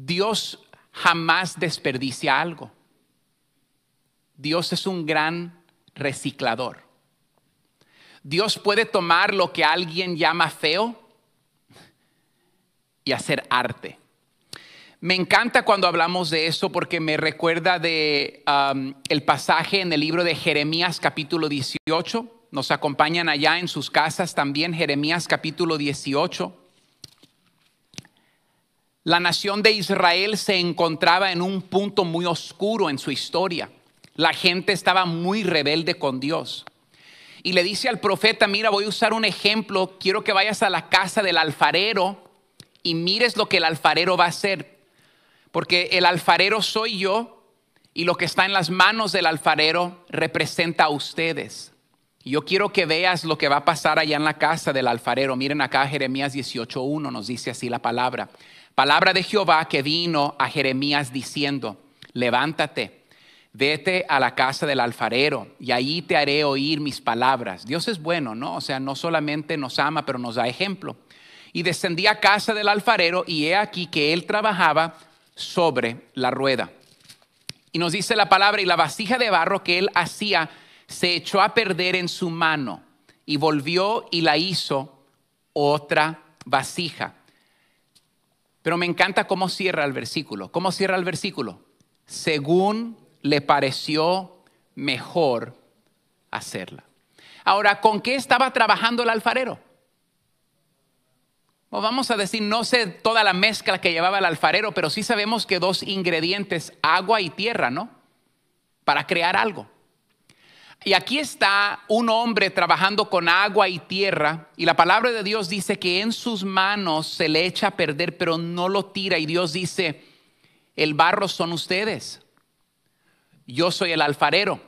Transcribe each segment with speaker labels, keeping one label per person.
Speaker 1: Dios jamás desperdicia algo. Dios es un gran reciclador. Dios puede tomar lo que alguien llama feo y hacer arte. Me encanta cuando hablamos de eso porque me recuerda de um, el pasaje en el libro de Jeremías capítulo 18. Nos acompañan allá en sus casas también Jeremías capítulo 18. La nación de Israel se encontraba en un punto muy oscuro en su historia. La gente estaba muy rebelde con Dios. Y le dice al profeta, mira, voy a usar un ejemplo, quiero que vayas a la casa del alfarero y mires lo que el alfarero va a hacer. Porque el alfarero soy yo y lo que está en las manos del alfarero representa a ustedes. Yo quiero que veas lo que va a pasar allá en la casa del alfarero. Miren acá Jeremías 18.1 nos dice así la palabra. Palabra de Jehová que vino a Jeremías diciendo, levántate, vete a la casa del alfarero y allí te haré oír mis palabras. Dios es bueno, ¿no? O sea, no solamente nos ama, pero nos da ejemplo. Y descendí a casa del alfarero y he aquí que él trabajaba sobre la rueda. Y nos dice la palabra, y la vasija de barro que él hacía se echó a perder en su mano y volvió y la hizo otra vasija. Pero me encanta cómo cierra el versículo. ¿Cómo cierra el versículo? Según le pareció mejor hacerla. Ahora, ¿con qué estaba trabajando el alfarero? vamos a decir, no sé toda la mezcla que llevaba el alfarero, pero sí sabemos que dos ingredientes, agua y tierra, ¿no? Para crear algo. Y aquí está un hombre trabajando con agua y tierra. Y la palabra de Dios dice que en sus manos se le echa a perder, pero no lo tira. Y Dios dice, el barro son ustedes. Yo soy el alfarero.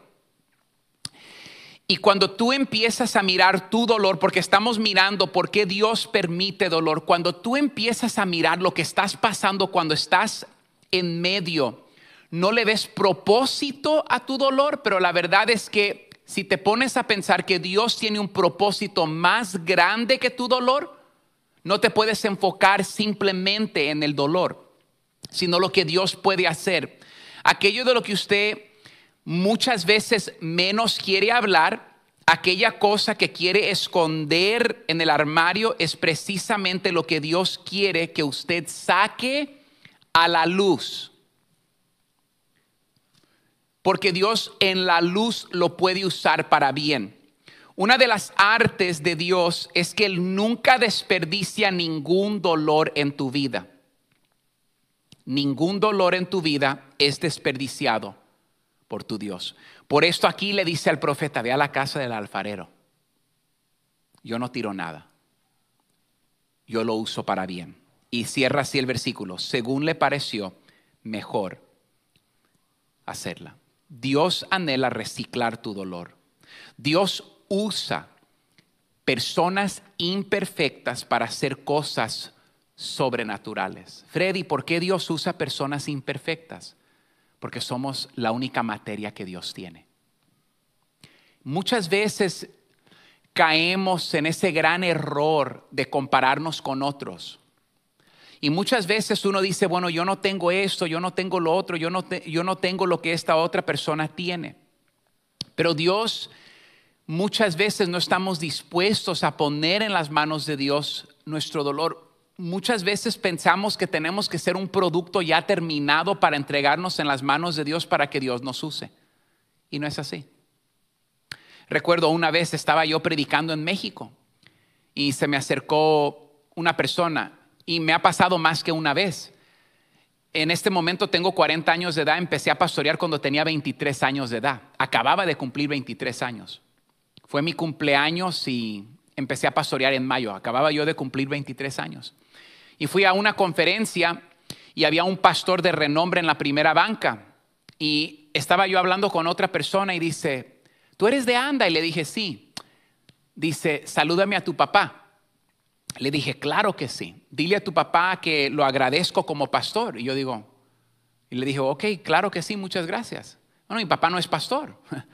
Speaker 1: Y cuando tú empiezas a mirar tu dolor, porque estamos mirando por qué Dios permite dolor, cuando tú empiezas a mirar lo que estás pasando cuando estás en medio, no le ves propósito a tu dolor, pero la verdad es que si te pones a pensar que Dios tiene un propósito más grande que tu dolor, no te puedes enfocar simplemente en el dolor, sino lo que Dios puede hacer. Aquello de lo que usted muchas veces menos quiere hablar, aquella cosa que quiere esconder en el armario, es precisamente lo que Dios quiere que usted saque a la luz porque Dios en la luz lo puede usar para bien. Una de las artes de Dios es que Él nunca desperdicia ningún dolor en tu vida. Ningún dolor en tu vida es desperdiciado por tu Dios. Por esto aquí le dice al profeta, ve a la casa del alfarero. Yo no tiro nada. Yo lo uso para bien. Y cierra así el versículo. Según le pareció mejor hacerla. Dios anhela reciclar tu dolor. Dios usa personas imperfectas para hacer cosas sobrenaturales. Freddy, ¿por qué Dios usa personas imperfectas? Porque somos la única materia que Dios tiene. Muchas veces caemos en ese gran error de compararnos con otros. Y muchas veces uno dice, bueno, yo no tengo esto, yo no tengo lo otro, yo no, yo no tengo lo que esta otra persona tiene. Pero Dios, muchas veces no estamos dispuestos a poner en las manos de Dios nuestro dolor. Muchas veces pensamos que tenemos que ser un producto ya terminado para entregarnos en las manos de Dios para que Dios nos use. Y no es así. Recuerdo una vez estaba yo predicando en México y se me acercó una persona y me ha pasado más que una vez. En este momento tengo 40 años de edad, empecé a pastorear cuando tenía 23 años de edad, acababa de cumplir 23 años. Fue mi cumpleaños y empecé a pastorear en mayo, acababa yo de cumplir 23 años. Y fui a una conferencia y había un pastor de renombre en la primera banca y estaba yo hablando con otra persona y dice, ¿tú eres de Anda? Y le dije, sí. Dice, salúdame a tu papá. Le dije, claro que sí. Dile a tu papá que lo agradezco como pastor. Y yo digo, y le dije, ok, claro que sí, muchas gracias. Bueno, mi papá no es pastor.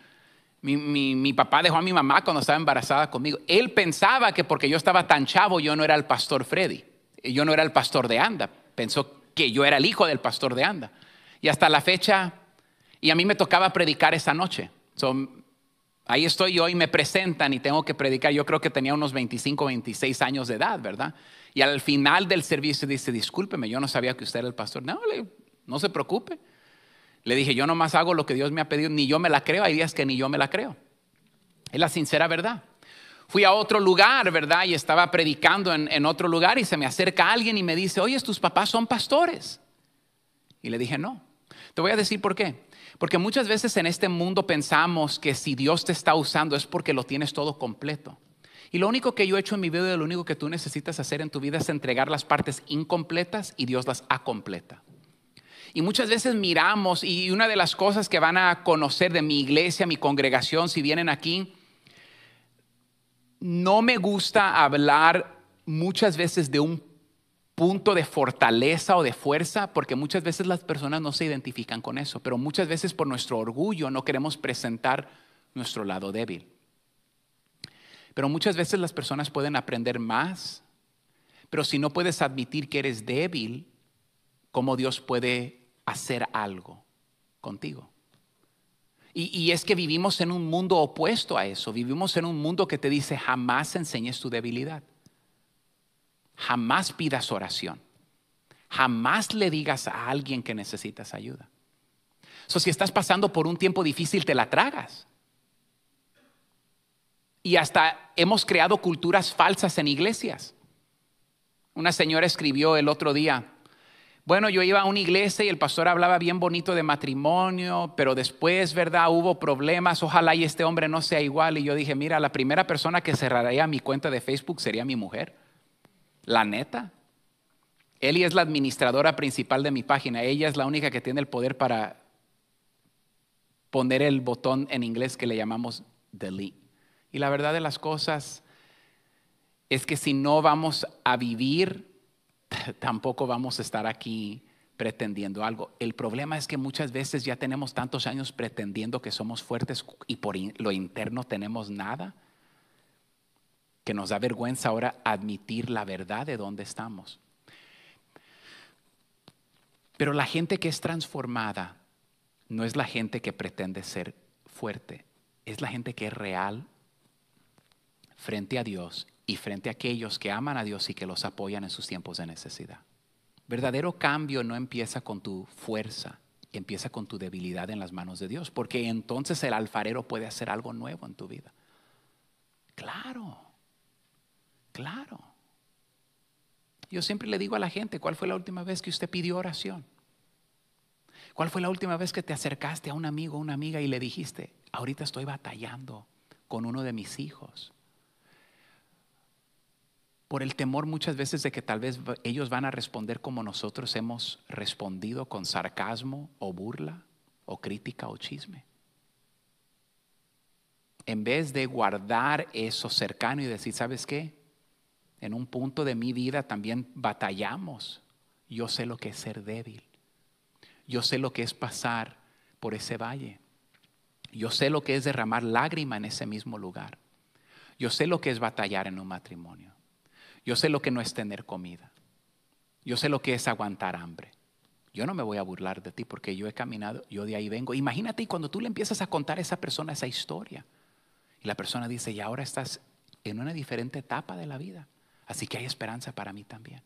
Speaker 1: Mi, papá dejó a mi mamá cuando estaba embarazada conmigo. Él pensaba que porque yo estaba tan chavo, yo no era el pastor Freddy. Yo no era el pastor de Anda. Pensó que yo era el hijo del pastor de Anda. Y hasta la fecha, y a mí me tocaba predicar esa noche. son Ahí estoy hoy, me presentan y tengo que predicar. Yo creo que tenía unos 25, 26 años de edad, ¿verdad? Y al final del servicio dice, discúlpeme, yo no sabía que usted era el pastor. No, no se preocupe. Le dije, yo nomás hago lo que Dios me ha pedido, ni yo me la creo, hay días que ni yo me la creo. Es la sincera verdad. Fui a otro lugar, ¿verdad? Y estaba predicando en, en otro lugar y se me acerca alguien y me dice, oye, tus papás son pastores. Y le dije, no. Te voy a decir por qué. Porque muchas veces en este mundo pensamos que si Dios te está usando es porque lo tienes todo completo. Y lo único que yo he hecho en mi vida y lo único que tú necesitas hacer en tu vida es entregar las partes incompletas y Dios las acompleta. Y muchas veces miramos y una de las cosas que van a conocer de mi iglesia, mi congregación, si vienen aquí, no me gusta hablar muchas veces de un punto de fortaleza o de fuerza, porque muchas veces las personas no se identifican con eso, pero muchas veces por nuestro orgullo no queremos presentar nuestro lado débil. Pero muchas veces las personas pueden aprender más, pero si no puedes admitir que eres débil, ¿cómo Dios puede hacer algo contigo? Y, es que vivimos en un mundo opuesto a eso, vivimos en un mundo que te dice jamás enseñes tu debilidad. Jamás pidas oración. Jamás le digas a alguien que necesitas ayuda. So, si estás pasando por un tiempo difícil, te la tragas. Y hasta hemos creado culturas falsas en iglesias. Una señora escribió el otro día, bueno, yo iba a una iglesia y el pastor hablaba bien bonito de matrimonio, pero después, ¿verdad? Hubo problemas, ojalá y este hombre no sea igual. Y yo dije, mira, la primera persona que cerraría mi cuenta de Facebook sería mi mujer. La neta. Eli es la administradora principal de mi página. Ella es la única que tiene el poder para poner el botón en inglés que le llamamos delete. Y la verdad de las cosas es que si no vamos a vivir, tampoco vamos a estar aquí pretendiendo algo. El problema es que muchas veces ya tenemos tantos años pretendiendo que somos fuertes y por lo interno tenemos nada que nos da vergüenza ahora admitir la verdad de dónde estamos. Pero la gente que es transformada no es la gente que pretende ser fuerte, es la gente que es real frente a Dios y frente a aquellos que aman a Dios y que los apoyan en sus tiempos de necesidad. Verdadero cambio no empieza con tu fuerza, empieza con tu debilidad en las manos de Dios, porque entonces el alfarero puede hacer algo nuevo en tu vida. Claro. Claro. Yo siempre le digo a la gente, ¿cuál fue la última vez que usted pidió oración? ¿Cuál fue la última vez que te acercaste a un amigo o una amiga y le dijiste, ahorita estoy batallando con uno de mis hijos? Por el temor muchas veces de que tal vez ellos van a responder como nosotros hemos respondido con sarcasmo o burla o crítica o chisme. En vez de guardar eso cercano y decir, ¿sabes qué? En un punto de mi vida también batallamos. Yo sé lo que es ser débil. Yo sé lo que es pasar por ese valle. Yo sé lo que es derramar lágrima en ese mismo lugar. Yo sé lo que es batallar en un matrimonio. Yo sé lo que no es tener comida. Yo sé lo que es aguantar hambre. Yo no me voy a burlar de ti porque yo he caminado, yo de ahí vengo. Imagínate cuando tú le empiezas a contar a esa persona esa historia y la persona dice, y ahora estás en una diferente etapa de la vida. Así que hay esperanza para mí también.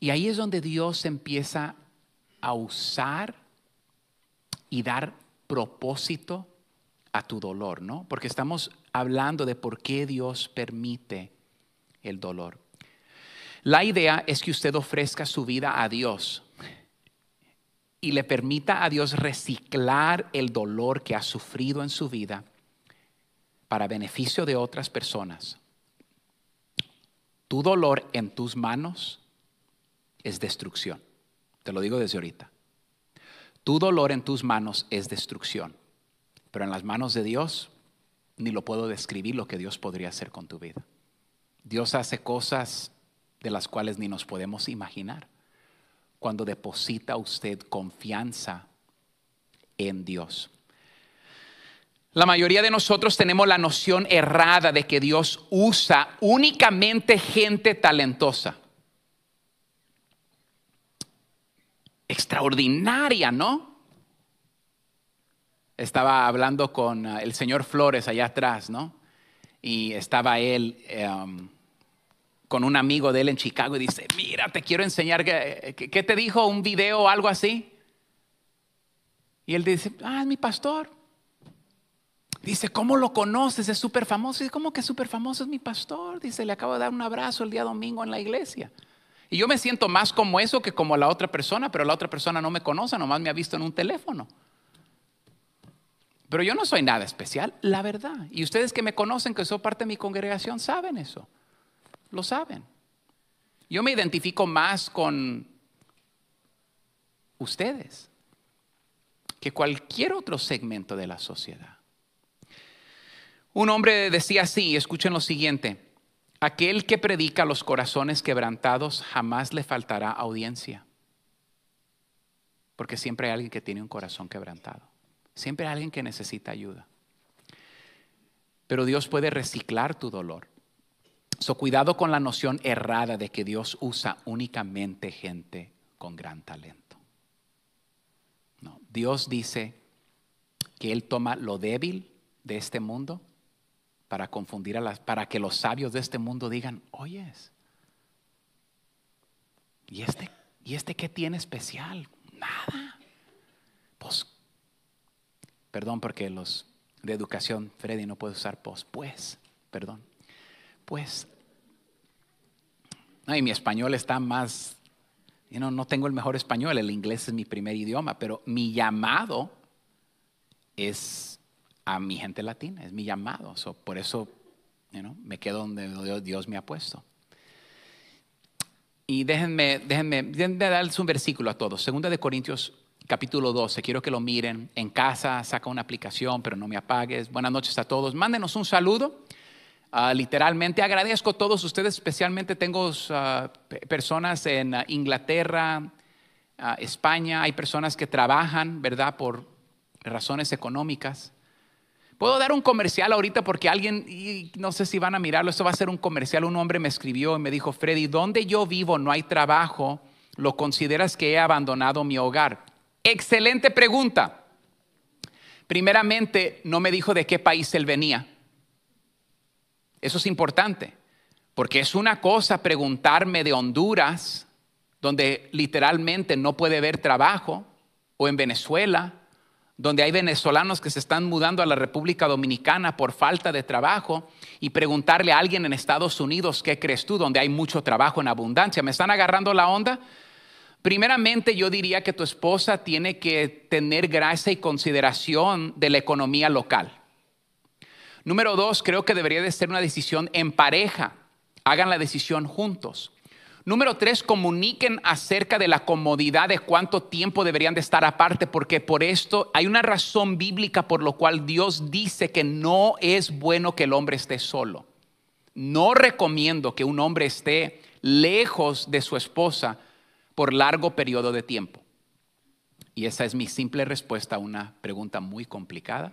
Speaker 1: Y ahí es donde Dios empieza a usar y dar propósito a tu dolor, ¿no? Porque estamos hablando de por qué Dios permite el dolor. La idea es que usted ofrezca su vida a Dios y le permita a Dios reciclar el dolor que ha sufrido en su vida para beneficio de otras personas tu dolor en tus manos es destrucción. Te lo digo desde ahorita. Tu dolor en tus manos es destrucción. Pero en las manos de Dios ni lo puedo describir lo que Dios podría hacer con tu vida. Dios hace cosas de las cuales ni nos podemos imaginar. Cuando deposita usted confianza en Dios. La mayoría de nosotros tenemos la noción errada de que Dios usa únicamente gente talentosa. Extraordinaria, ¿no? Estaba hablando con ah, el señor Flores allá atrás, ¿no? Y estaba él em, con un amigo de él en Chicago y dice, mira, te quiero enseñar, ¿qué, eh, qué te dijo? ¿Un video o algo así? Y él dice, ah, es mi pastor. Dice, ¿cómo lo conoces? Es súper famoso. Dice, ¿cómo que súper famoso? Es mi pastor. Dice, le acabo de dar un abrazo el día domingo en la iglesia. Y yo me siento más como eso que como la otra persona, pero la otra persona no me conoce, nomás me ha visto en un teléfono. Pero yo no soy nada especial, la verdad. Y ustedes que me conocen, que son parte de mi congregación, saben eso. Lo saben. Yo me identifico más con ustedes que cualquier otro segmento de la sociedad. Un hombre decía así, escuchen lo siguiente, aquel que predica los corazones quebrantados jamás le faltará audiencia, porque siempre hay alguien que tiene un corazón quebrantado, siempre hay alguien que necesita ayuda. Pero Dios puede reciclar tu dolor. cuidado con la noción errada de que Dios usa únicamente gente con gran talento. Dios dice que Él toma lo débil de este mundo para confundir a las, para que los sabios de este mundo digan, oyes, ¿y este, ¿y este qué tiene especial? Nada. Pues, perdón porque los de educación, Freddy no puede usar pos, pues, perdón. Pues, no, y mi español está más, yo no tengo el mejor español, el inglés es mi primer idioma, pero mi llamado es a mi gente latina, es mi llamado. por eso me quedo donde Dios me ha puesto. Y déjenme, déjenme, darles un versículo a todos. Segunda de Corintios capítulo 12. Quiero que lo miren en casa, saca una aplicación, pero no me apagues. Buenas noches a todos. Mándenos un saludo. Ah, literalmente agradezco a todos ustedes, especialmente tengo ah, personas en ah, Inglaterra, España, hay personas que trabajan, ¿verdad? Por razones económicas. Puedo dar un comercial ahorita porque alguien, no sé si van a mirarlo, esto va a ser un comercial. Un hombre me escribió y me dijo, Freddy, donde yo vivo no hay trabajo, ¿lo consideras que he abandonado mi hogar? Excelente pregunta. Primeramente, no me dijo de qué país él venía. Eso es importante, porque es una cosa preguntarme de Honduras, donde literalmente no puede haber trabajo, o en Venezuela, donde hay venezolanos que se están mudando a la República Dominicana por falta de trabajo y preguntarle a alguien en Estados Unidos, ¿qué crees tú? Donde hay mucho trabajo en abundancia. ¿Me están agarrando la onda? Primeramente yo diría que tu esposa tiene que tener gracia y consideración de la economía local. Número dos, creo que debería de ser una decisión en pareja. Hagan la decisión juntos. Número tres, comuniquen acerca de la comodidad de cuánto tiempo deberían de estar aparte, porque por esto hay una razón bíblica por lo cual Dios dice que no es bueno que el hombre esté solo. No recomiendo que un hombre esté lejos de su esposa por largo periodo de tiempo. Y esa es mi simple respuesta a una pregunta muy complicada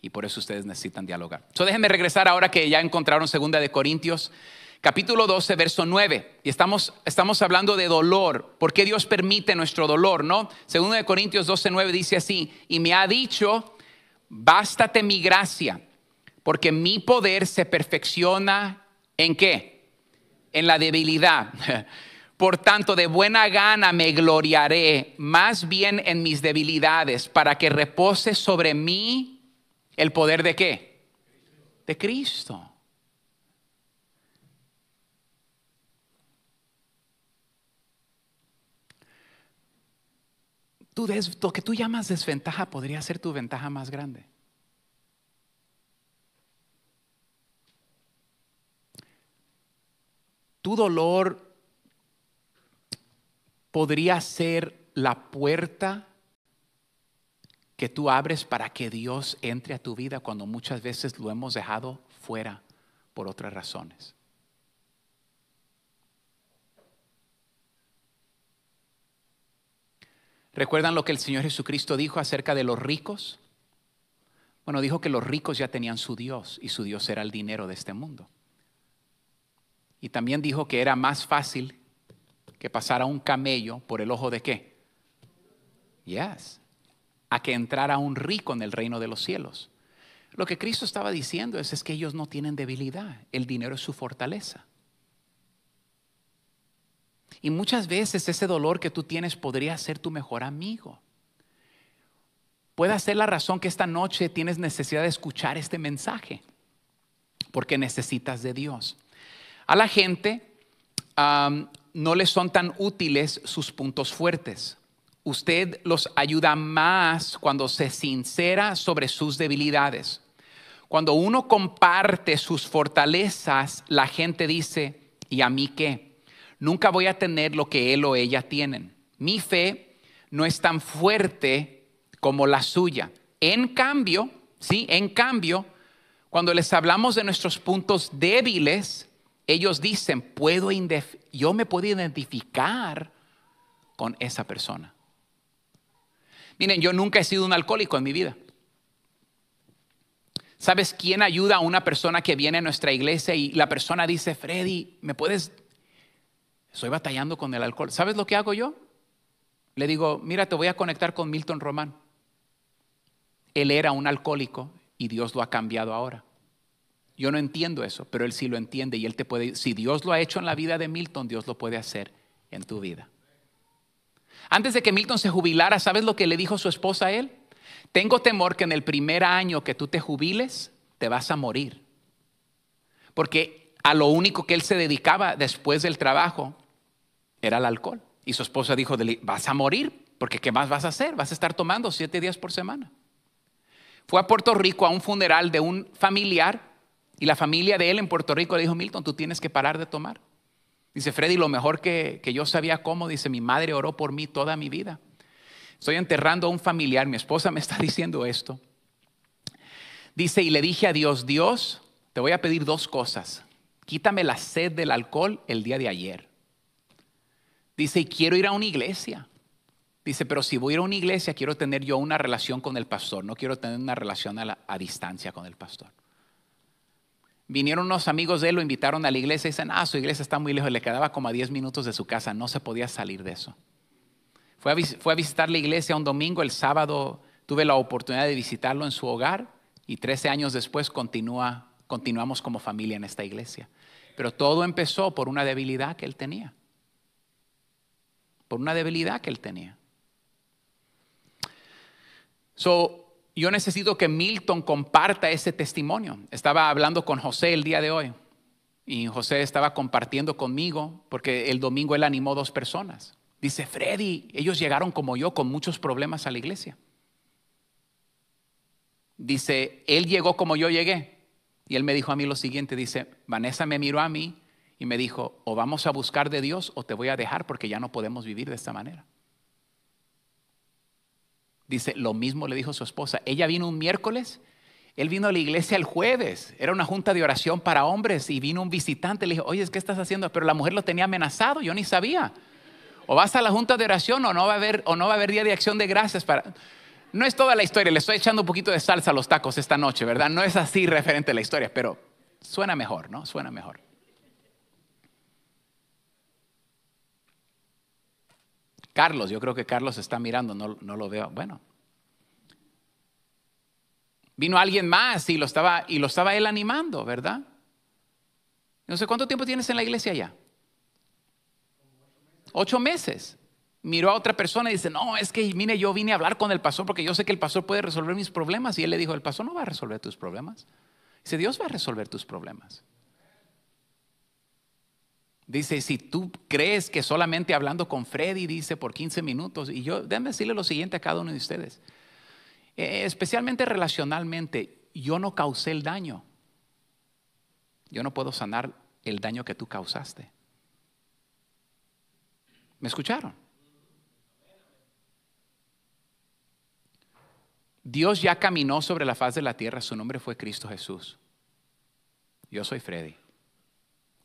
Speaker 1: y por eso ustedes necesitan dialogar. So déjenme regresar ahora que ya encontraron segunda de Corintios capítulo 12, verso 9. Y estamos, estamos hablando de dolor, por qué Dios permite nuestro dolor, ¿no? Segundo de Corintios 12, 9 dice así, y me ha dicho, bástate mi gracia, porque mi poder se perfecciona en qué? En la debilidad. Por tanto, de buena gana me gloriaré más bien en mis debilidades, para que repose sobre mí el poder de qué? De Cristo. lo que tú llamas desventaja podría ser tu ventaja más grande. Tu dolor podría ser la puerta que tú abres para que Dios entre a tu vida cuando muchas veces lo hemos dejado fuera por otras razones. ¿Recuerdan lo que el Señor Jesucristo dijo acerca de los ricos? Bueno, dijo que los ricos ya tenían su Dios y su Dios era el dinero de este mundo. Y también dijo que era más fácil que pasara un camello por el ojo de qué? Yes. A que entrara un rico en el reino de los cielos. Lo que Cristo estaba diciendo es, es que ellos no tienen debilidad. El dinero es su fortaleza. Y muchas veces ese dolor que tú tienes podría ser tu mejor amigo. Puede ser la razón que esta noche tienes necesidad de escuchar este mensaje, porque necesitas de Dios. A la gente no le son tan útiles sus puntos fuertes. Usted los ayuda más cuando se sincera sobre sus debilidades. Cuando uno comparte sus fortalezas, la gente dice, ¿y a mí qué? nunca voy a tener lo que él o ella tienen. Mi fe no es tan fuerte como la suya. En cambio, sí, en cambio, cuando les hablamos de nuestros puntos débiles, ellos dicen, puedo yo me puedo identificar con esa persona. Miren, yo nunca he sido un alcohólico en mi vida. ¿Sabes quién ayuda a una persona que viene a nuestra iglesia y la persona dice, Freddy, ¿me puedes Estoy batallando con el alcohol. ¿Sabes lo que hago yo? Le digo, mira, te voy a conectar con Milton Román. Él era un alcohólico y Dios lo ha cambiado ahora. Yo no entiendo eso, pero él sí lo entiende y él te puede, si Dios lo ha hecho en la vida de Milton, Dios lo puede hacer en tu vida. Antes de que Milton se jubilara, ¿sabes lo que le dijo su esposa a él? Tengo temor que en el primer año que tú te jubiles, te vas a morir. Porque a lo único que él se dedicaba después del trabajo era el alcohol. Y su esposa dijo, vas a morir, porque ¿qué más vas a hacer? Vas a estar tomando siete días por semana. Fue a Puerto Rico a un funeral de un familiar y la familia de él en Puerto Rico le dijo, Milton, tú tienes que parar de tomar. Dice Freddy, lo mejor que, yo sabía cómo, dice, mi madre oró por mí toda mi vida. Estoy enterrando a un familiar, mi esposa me está diciendo esto. Dice, y le dije a Dios, Dios, te voy a pedir dos cosas. Quítame la sed del alcohol el día de ayer. Dice, y quiero ir a una iglesia. Dice, pero si voy a ir a una iglesia, quiero tener yo una relación con el pastor, no quiero tener una relación a, distancia con el pastor. Vinieron unos amigos de él, lo invitaron a la iglesia y dicen, ah, su iglesia está muy lejos, le quedaba como a 10 minutos de su casa, no se podía salir de eso. Fue a, fue a visitar la iglesia un domingo, el sábado tuve la oportunidad de visitarlo en su hogar y 13 años después continúa, continuamos como familia en esta iglesia. Pero todo empezó por una debilidad que él tenía por una debilidad que él tenía. So, yo necesito que Milton comparta ese testimonio. Estaba hablando con José el día de hoy y José estaba compartiendo conmigo porque el domingo él animó dos personas. Dice, Freddy, ellos llegaron como yo con muchos problemas a la iglesia. Dice, él llegó como yo llegué. Y él me dijo a mí lo siguiente, dice, Vanessa me miró a mí y me dijo, o vamos a buscar de Dios o te voy a dejar porque ya no podemos vivir de esta manera. Dice, lo mismo le dijo su esposa. Ella vino un miércoles, él vino a la iglesia el jueves, era una junta de oración para hombres y vino un visitante, le dijo, oye, ¿qué estás haciendo? Pero la mujer lo tenía amenazado, yo ni sabía. O vas a la junta de oración o no va a haber, o no va a haber día de acción de gracias para... No es toda la historia, le estoy echando un poquito de salsa a los tacos esta noche, ¿verdad? No es así referente a la historia, pero suena mejor, ¿no? Suena mejor. Carlos, yo creo que Carlos está mirando, no, lo veo. Bueno. Vino alguien más y lo, estaba, y lo estaba él animando, ¿verdad? No sé cuánto tiempo tienes en la iglesia ya. Ocho meses. Miró a otra persona y dice, no, es que mire, yo vine a hablar con el pastor porque yo sé que el pastor puede resolver mis problemas. Y él le dijo, el pastor no va a resolver tus problemas. Dice, Dios va a resolver tus problemas. Dice, si tú crees que solamente hablando con Freddy, dice, por 15 minutos, y yo, déjame decirle lo siguiente a cada uno de ustedes, e, especialmente relacionalmente, yo no causé el daño. Yo no puedo sanar el daño que tú causaste. ¿Me escucharon? Dios ya caminó sobre la faz de la tierra, su nombre fue Cristo Jesús. Yo soy Freddy.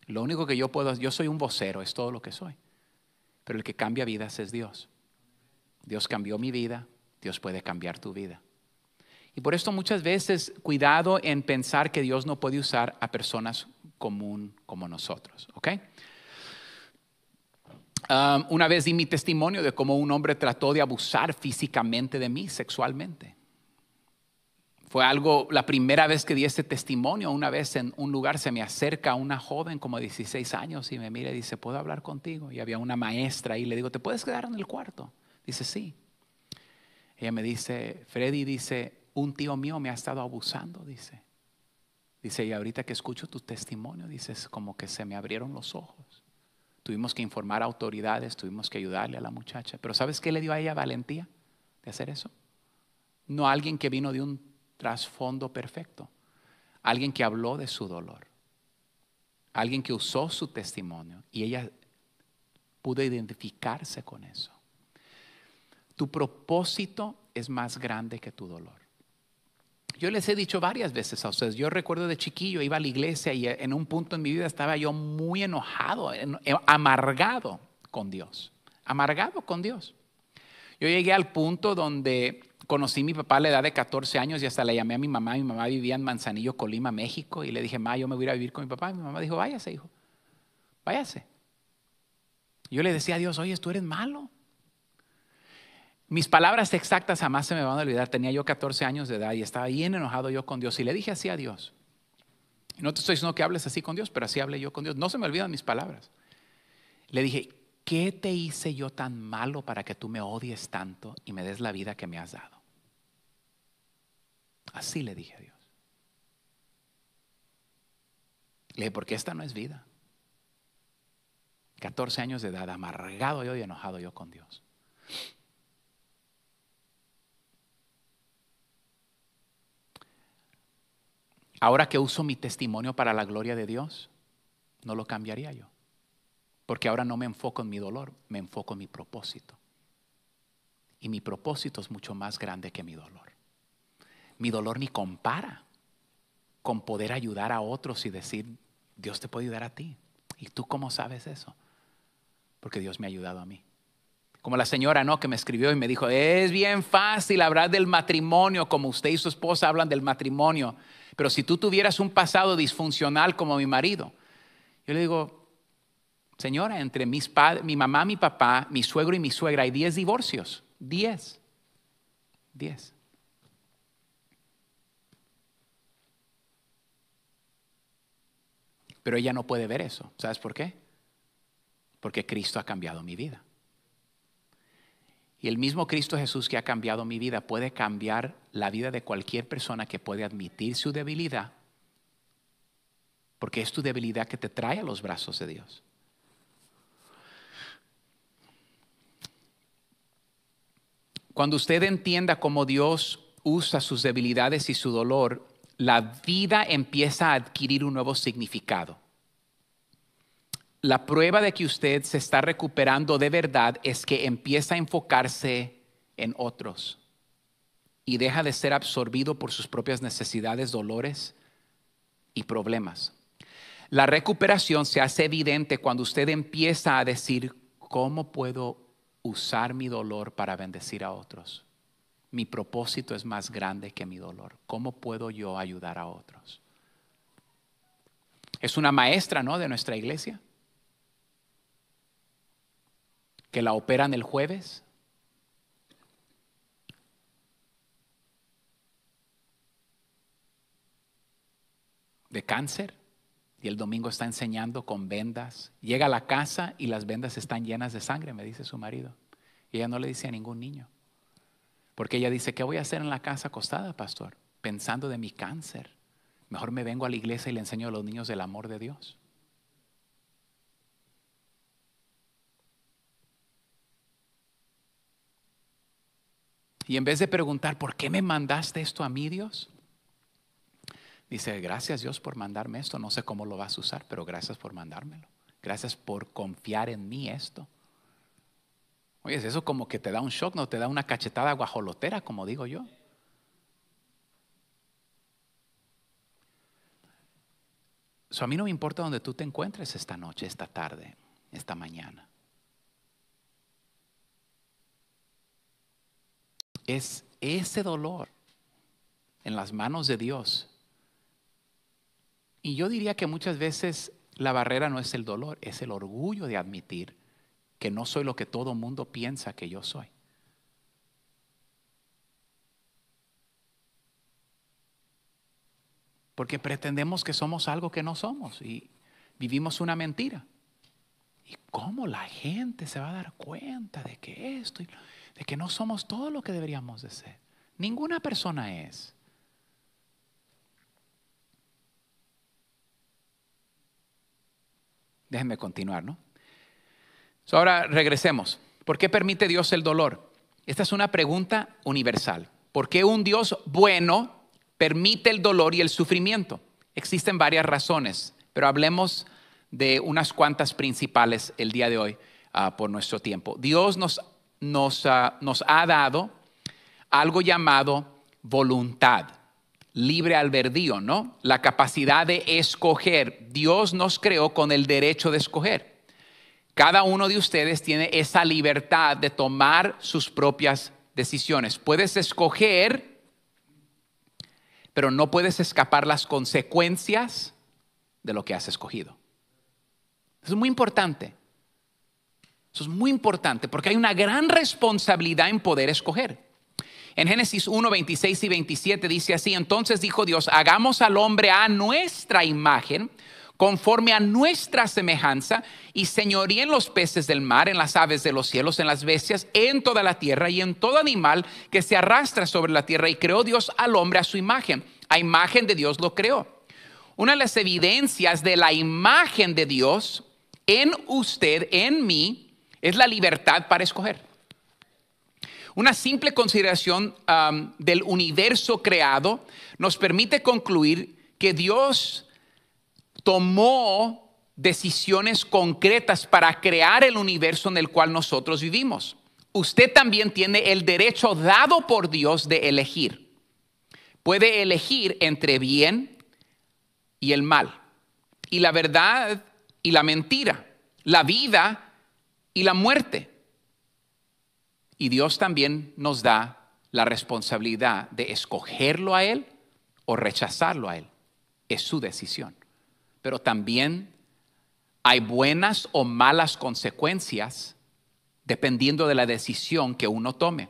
Speaker 1: Lo único que yo puedo, yo soy un vocero, es todo lo que soy. Pero el que cambia vidas es Dios. Dios cambió mi vida, Dios puede cambiar tu vida. Y por esto muchas veces cuidado en pensar que Dios no puede usar a personas común como nosotros, ¿ok? Um, una vez di mi testimonio de cómo un hombre trató de abusar físicamente de mí, sexualmente. Fue algo, la primera vez que di este testimonio, una vez en un lugar se me acerca una joven como 16 años y me mira y dice, ¿puedo hablar contigo? Y había una maestra y le digo, ¿te puedes quedar en el cuarto? Dice, sí. Ella me dice, Freddy dice, un tío mío me ha estado abusando, dice. Dice, y ahorita que escucho tu testimonio, dices, como que se me abrieron los ojos. Tuvimos que informar a autoridades, tuvimos que ayudarle a la muchacha. Pero ¿sabes qué le dio a ella valentía de hacer eso? No alguien que vino de un trasfondo perfecto. Alguien que habló de su dolor. Alguien que usó su testimonio y ella pudo identificarse con eso. Tu propósito es más grande que tu dolor. Yo les he dicho varias veces a ustedes, yo recuerdo de chiquillo, iba a la iglesia y en un punto en mi vida estaba yo muy enojado, amargado con Dios, amargado con Dios. Yo llegué al punto donde Conocí a mi papá a la edad de 14 años y hasta le llamé a mi mamá. Mi mamá vivía en Manzanillo, Colima, México. Y le dije, ma, yo me voy a vivir con mi papá. mi mamá dijo, váyase, hijo, váyase. Yo le decía a Dios, oye, tú eres malo. Mis palabras exactas jamás se me van a olvidar. Tenía yo 14 años de edad y estaba bien enojado yo con Dios. Y le dije así a Dios. No te estoy diciendo que hables así con Dios, pero así hablé yo con Dios. No se me olvidan mis palabras. Le dije, ¿qué te hice yo tan malo para que tú me odies tanto y me des la vida que me has dado? Así le dije a Dios. Le dije, porque esta no es vida. 14 años de edad, amargado yo y enojado yo con Dios. Ahora que uso mi testimonio para la gloria de Dios, no lo cambiaría yo. Porque ahora no me enfoco en mi dolor, me enfoco en mi propósito. Y mi propósito es mucho más grande que mi dolor mi dolor ni compara con poder ayudar a otros y decir, Dios te puede ayudar a ti. ¿Y tú cómo sabes eso? Porque Dios me ha ayudado a mí. Como la señora, ¿no? Que me escribió y me dijo, es bien fácil hablar del matrimonio, como usted y su esposa hablan del matrimonio, pero si tú tuvieras un pasado disfuncional como mi marido, yo le digo, señora, entre mis padres, mi mamá, mi papá, mi suegro y mi suegra hay 10 divorcios, 10, 10. Pero ella no puede ver eso. ¿Sabes por qué? Porque Cristo ha cambiado mi vida. Y el mismo Cristo Jesús que ha cambiado mi vida puede cambiar la vida de cualquier persona que puede admitir su debilidad, porque es tu debilidad que te trae a los brazos de Dios. Cuando usted entienda cómo Dios usa sus debilidades y su dolor, la vida empieza a adquirir un nuevo significado. La prueba de que usted se está recuperando de verdad es que empieza a enfocarse en otros y deja de ser absorbido por sus propias necesidades, dolores y problemas. La recuperación se hace evidente cuando usted empieza a decir, ¿cómo puedo usar mi dolor para bendecir a otros? mi propósito es más grande que mi dolor. ¿Cómo puedo yo ayudar a otros? Es una maestra, ¿no? De nuestra iglesia. Que la operan el jueves. De cáncer. Y el domingo está enseñando con vendas. Llega a la casa y las vendas están llenas de sangre, me dice su marido. Y ella no le dice a ningún niño. Porque ella dice, ¿qué voy a hacer en la casa acostada, pastor? Pensando de mi cáncer. Mejor me vengo a la iglesia y le enseño a los niños el amor de Dios. Y en vez de preguntar, ¿por qué me mandaste esto a mí, Dios? Dice, gracias Dios por mandarme esto. No sé cómo lo vas a usar, pero gracias por mandármelo. Gracias por confiar en mí esto. Oye, eso como que te da un shock, no te da una cachetada guajolotera, como digo yo. a mí no me importa donde tú te encuentres esta noche, esta tarde, esta mañana. Es ese dolor en las manos de Dios. Y yo diría que muchas veces la barrera no es el dolor, es el orgullo de admitir que no soy lo que todo mundo piensa que yo soy. Porque pretendemos que somos algo que no somos y vivimos una mentira. ¿Y cómo la gente se va a dar cuenta de que esto, de que no somos todo lo que deberíamos de ser? Ninguna persona es. Déjenme continuar, ¿no? ahora regresemos. ¿Por qué permite Dios el dolor? Esta es una pregunta universal. ¿Por qué un Dios bueno permite el dolor y el sufrimiento? Existen varias razones, pero hablemos de unas cuantas principales el día de hoy ah, por nuestro tiempo. Dios nos, nos, ah, nos ha dado algo llamado voluntad, libre albedrío, ¿no? La capacidad de escoger. Dios nos creó con el derecho de escoger. Cada uno de ustedes tiene esa libertad de tomar sus propias decisiones. Puedes escoger, pero no puedes escapar las consecuencias de lo que has escogido. Eso es muy importante. Eso es muy importante porque hay una gran responsabilidad en poder escoger. En Génesis 1, 26 y 27 dice así, entonces dijo Dios, hagamos al hombre a nuestra imagen conforme a nuestra semejanza, y señoría en los peces del mar, en las aves de los cielos, en las bestias, en toda la tierra y en todo animal que se arrastra sobre la tierra. Y creó Dios al hombre a su imagen. A imagen de Dios lo creó. Una de las evidencias de la imagen de Dios en usted, en mí, es la libertad para escoger. Una simple consideración del universo creado nos permite concluir que Dios tomó decisiones concretas para crear el universo en el cual nosotros vivimos. Usted también tiene el derecho dado por Dios de elegir. Puede elegir entre bien y el mal, y la verdad y la mentira, la vida y la muerte. Y Dios también nos da la responsabilidad de escogerlo a Él o rechazarlo a Él. Es su decisión pero también hay buenas o malas consecuencias dependiendo de la decisión que uno tome.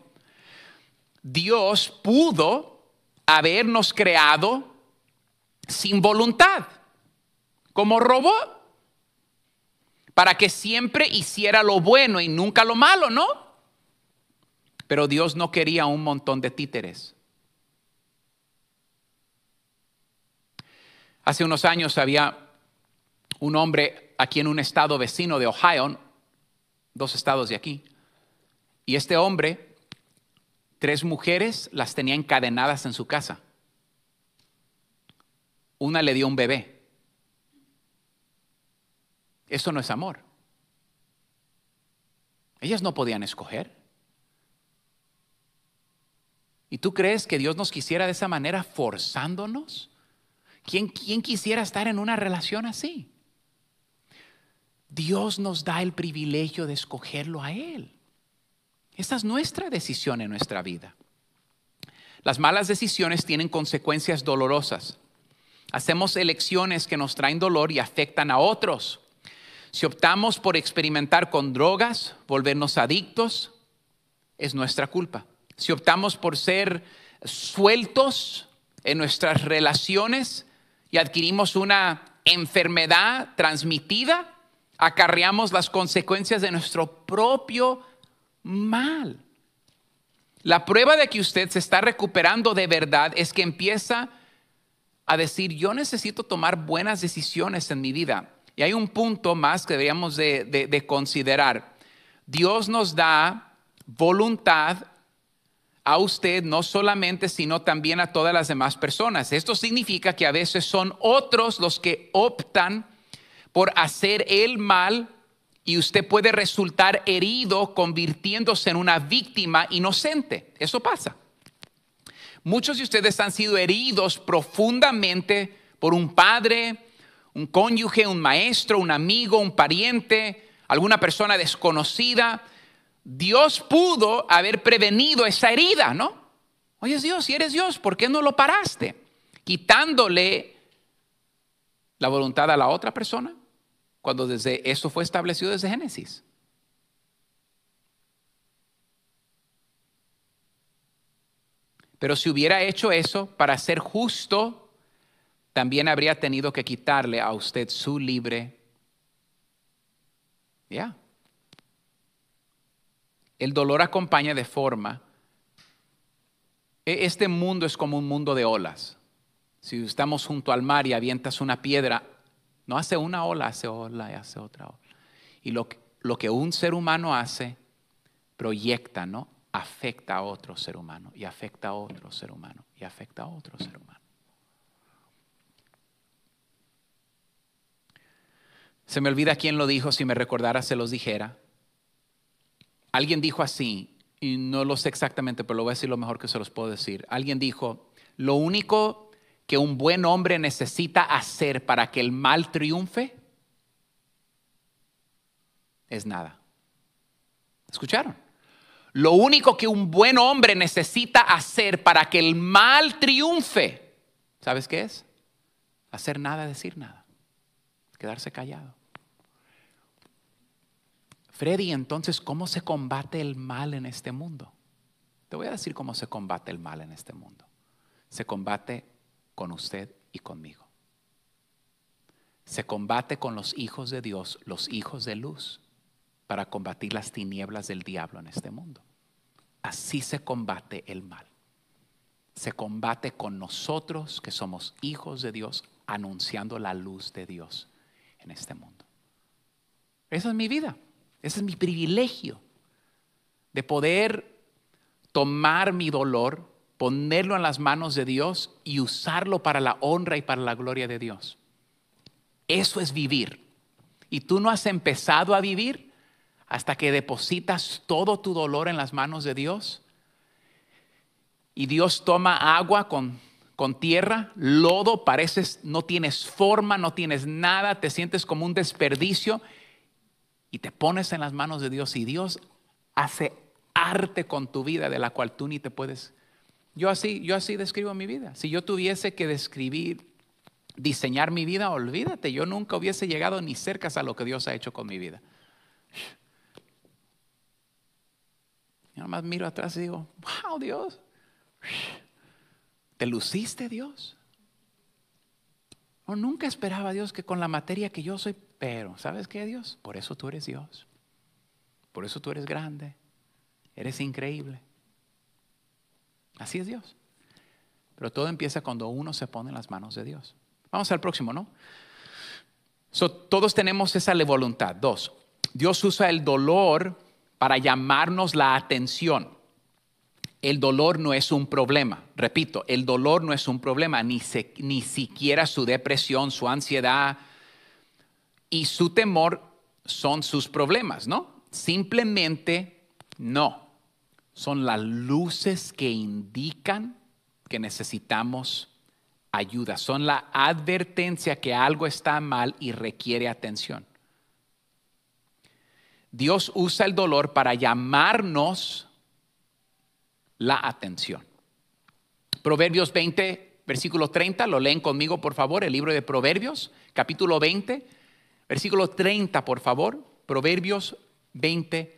Speaker 1: Dios pudo habernos creado sin voluntad, como robot, para que siempre hiciera lo bueno y nunca lo malo, ¿no? Pero Dios no quería un montón de títeres. Hace unos años había un hombre aquí en un estado vecino de Ohio, dos estados de aquí, y este hombre, tres mujeres las tenía encadenadas en su casa. Una le dio un bebé. Eso no es amor. Ellas no podían escoger. ¿Y tú crees que Dios nos quisiera de esa manera forzándonos? ¿Quién, quisiera estar en una relación así? Dios nos da el privilegio de escogerlo a Él. Esta es nuestra decisión en nuestra vida. Las malas decisiones tienen consecuencias dolorosas. Hacemos elecciones que nos traen dolor y afectan a otros. Si optamos por experimentar con drogas, volvernos adictos, es nuestra culpa. Si optamos por ser sueltos en nuestras relaciones, y adquirimos una enfermedad transmitida, acarreamos las consecuencias de nuestro propio mal. La prueba de que usted se está recuperando de verdad es que empieza a decir, yo necesito tomar buenas decisiones en mi vida. Y hay un punto más que deberíamos de considerar. Dios nos da voluntad a usted no solamente, sino también a todas las demás personas. Esto significa que a veces son otros los que optan por hacer el mal y usted puede resultar herido convirtiéndose en una víctima inocente. Eso pasa. Muchos de ustedes han sido heridos profundamente por un padre, un cónyuge, un maestro, un amigo, un pariente, alguna persona desconocida Dios pudo haber prevenido esa herida, ¿no? Oye, Dios, si eres Dios, ¿por qué no lo paraste? Quitándole la voluntad a la otra persona, cuando desde eso fue establecido desde Génesis. Pero si hubiera hecho eso para ser justo, también habría tenido que quitarle a usted su libre. Ya. El dolor acompaña de forma. E, este mundo es como un mundo de olas. Si estamos junto al mar y avientas una piedra, no hace una ola, hace ola y hace otra ola. Y lo, que un ser humano hace, proyecta, ¿no? Afecta a otro ser humano y afecta a otro ser humano y afecta a otro ser humano. Se me olvida quién lo dijo, si me recordara se los dijera. Alguien dijo así, y no lo sé exactamente, pero lo voy a decir lo mejor que se los puedo decir. Alguien dijo, lo único que un buen hombre necesita hacer para que el mal triunfe es nada. ¿Escucharon? Lo único que un buen hombre necesita hacer para que el mal triunfe, ¿sabes qué es? Hacer nada, decir nada, quedarse callado. Freddy, entonces, ¿cómo se combate el mal en este mundo? Te voy a decir cómo se combate el mal en este mundo. Se combate con usted y conmigo. Se combate con los hijos de Dios, los hijos de luz, para combatir las tinieblas del diablo en este mundo. Así se combate el mal. Se combate con nosotros que somos hijos de Dios, anunciando la luz de Dios en este mundo. Esa es mi vida. Ese es mi privilegio de poder tomar mi dolor, ponerlo en las manos de Dios y usarlo para la honra y para la gloria de Dios. Eso es vivir. Y tú no has empezado a vivir hasta que depositas todo tu dolor en las manos de Dios. Y Dios toma agua con, con tierra, lodo, pareces, no tienes forma, no tienes nada, te sientes como un desperdicio y te pones en las manos de Dios y Dios hace arte con tu vida de la cual tú ni te puedes. Yo así, yo así describo mi vida. Si yo tuviese que describir, diseñar mi vida, olvídate, yo nunca hubiese llegado ni cerca a lo que Dios ha hecho con mi vida. Yo más miro atrás y digo, wow, Dios, te luciste, Dios. No, nunca esperaba, Dios, que con la materia que yo soy pero, ¿sabes qué, Dios? Por eso tú eres Dios. Por eso tú eres grande. Eres increíble. Así es Dios. Pero todo empieza cuando uno se pone en las manos de Dios. Vamos al próximo, ¿no? todos tenemos esa voluntad. Dos, Dios usa el dolor para llamarnos la atención. El dolor no es un problema. Repito, el dolor no es un problema, ni, ni siquiera su depresión, su ansiedad, y su temor son sus problemas, ¿no? Simplemente no. Son las luces que indican que necesitamos ayuda. Son la advertencia que algo está mal y requiere atención. Dios usa el dolor para llamarnos la atención. Proverbios 20, versículo 30, lo leen conmigo por favor, el libro de Proverbios, capítulo 20, Versículo 30, por favor. Proverbios 20,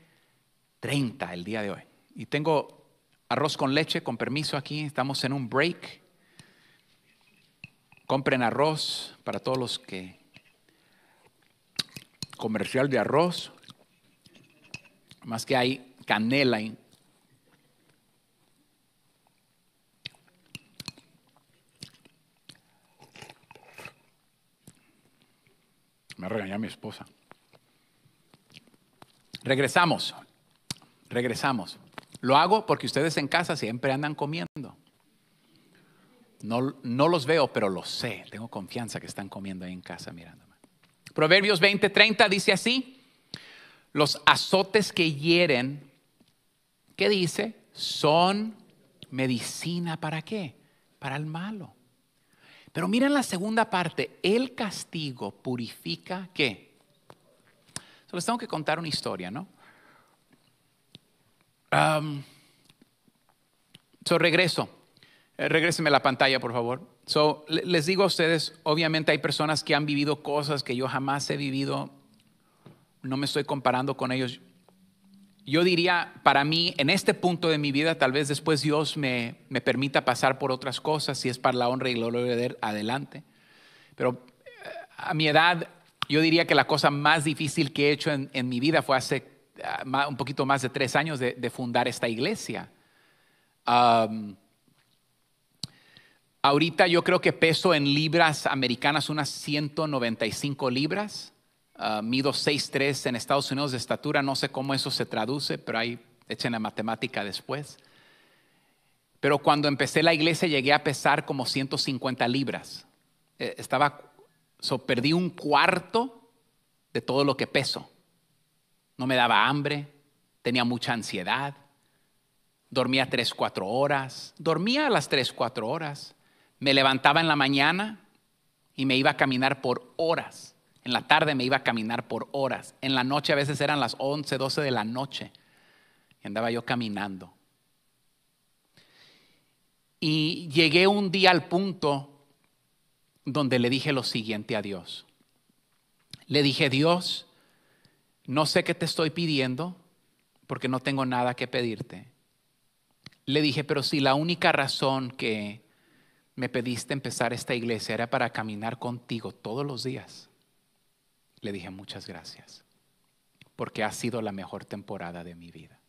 Speaker 1: 30 el día de hoy. Y tengo arroz con leche, con permiso aquí. Estamos en un break. Compren arroz para todos los que... Comercial de arroz. Más que hay canela Me regañó mi esposa. Regresamos, regresamos. Lo hago porque ustedes en casa siempre andan comiendo. No, no los veo, pero lo sé. Tengo confianza que están comiendo ahí en casa mirándome. Proverbios 20:30 dice así, los azotes que hieren, ¿qué dice? Son medicina para qué? Para el malo. Pero miren la segunda parte, el castigo purifica qué. So, les tengo que contar una historia, ¿no? so regreso, a eh, la pantalla, por favor. So, les digo a ustedes, obviamente hay personas que han vivido cosas que yo jamás he vivido. No me estoy comparando con ellos yo diría, para mí, en este punto de mi vida, tal vez después Dios me, permita pasar por otras cosas, si es para la honra y el gloria de él, adelante. Pero eh, a mi edad, yo diría que la cosa más difícil que he hecho en, mi vida fue hace ah, un poquito más de tres años de, fundar esta iglesia. ahorita yo creo que peso en libras americanas unas 195 libras. Ah, mido 6'3 en Estados Unidos de estatura, no sé cómo eso se traduce, pero ahí echen la matemática después. Pero cuando empecé la iglesia llegué a pesar como 150 libras. Eh, estaba, perdí un cuarto de todo lo que peso. No me daba hambre, tenía mucha ansiedad, dormía 3, 4 horas, dormía a las 3, 4 horas, me levantaba en la mañana y me iba a caminar por horas en la tarde me iba a caminar por horas. En la noche a veces eran las 11, 12 de la noche. Y andaba yo caminando. Y llegué un día al punto donde le dije lo siguiente a Dios. Le dije, Dios, no sé qué te estoy pidiendo porque no tengo nada que pedirte. Le dije, pero si la única razón que me pediste empezar esta iglesia era para caminar contigo todos los días, le dije muchas gracias, porque ha sido la mejor temporada de mi vida.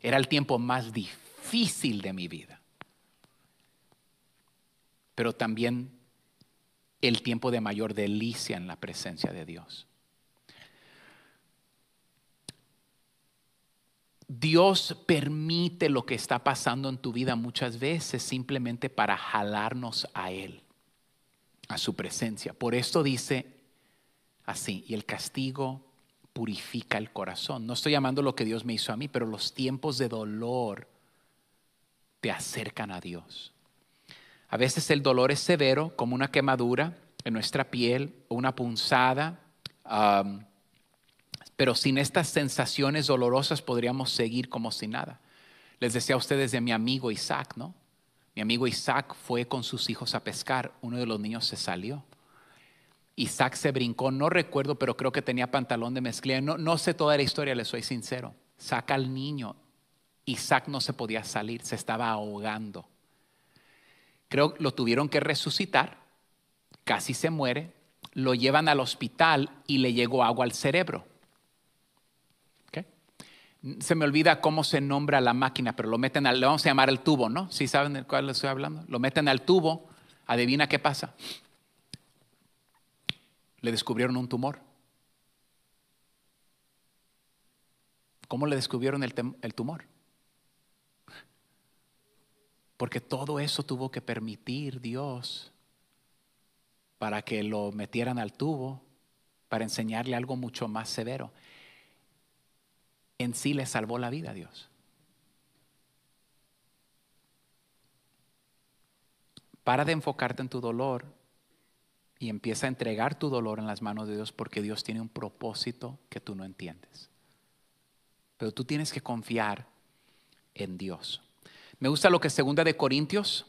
Speaker 1: Era el tiempo más difícil de mi vida, pero también el tiempo de mayor delicia en la presencia de Dios. Dios permite lo que está pasando en tu vida muchas veces simplemente para jalarnos a Él, a su presencia. Por esto dice así. Y el castigo purifica el corazón. No estoy llamando lo que Dios me hizo a mí, pero los tiempos de dolor te acercan a Dios. A veces el dolor es severo, como una quemadura en nuestra piel o una punzada, pero sin estas sensaciones dolorosas podríamos seguir como si nada. Les decía a ustedes de mi amigo Isaac, ¿no? Mi amigo Isaac fue con sus hijos a pescar, uno de los niños se salió Isaac se brincó, no recuerdo, pero creo que tenía pantalón de mezclilla. No, no sé toda la historia, le soy sincero. Saca al niño. Isaac no se podía salir, se estaba ahogando. Creo que lo tuvieron que resucitar, casi se muere, lo llevan al hospital y le llegó agua al cerebro. Se me olvida cómo se nombra la máquina, pero lo meten al, le vamos a llamar el tubo, ¿no? Si saben de cuál les estoy hablando? Lo meten al tubo, adivina qué pasa le descubrieron un tumor. ¿Cómo le descubrieron el, tumor? Porque todo eso tuvo que permitir Dios para que lo metieran al tubo, para enseñarle algo mucho más severo. En sí le salvó la vida a Dios. Para de enfocarte en tu dolor y empieza a entregar tu dolor en las manos de Dios porque Dios tiene un propósito que tú no entiendes. Pero tú tienes que confiar en Dios. Me gusta lo que segunda de Corintios,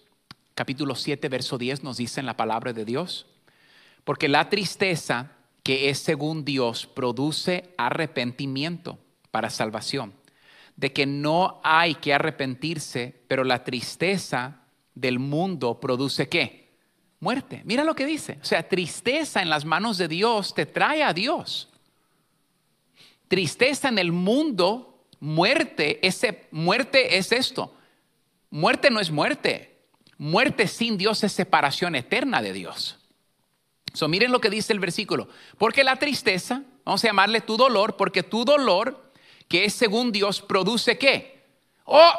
Speaker 1: capítulo 7, verso 10 nos dice en la palabra de Dios, porque la tristeza que es según Dios produce arrepentimiento para salvación, de que no hay que arrepentirse, pero la tristeza del mundo produce qué? muerte. Mira lo que dice. O sea, tristeza en las manos de Dios te trae a Dios. Tristeza en el mundo, muerte, ese, muerte es esto. Muerte no es muerte. Muerte sin Dios es separación eterna de Dios. So, miren lo que dice el versículo. Porque la tristeza, vamos a llamarle tu dolor, porque tu dolor, que es según Dios, produce qué? Oh,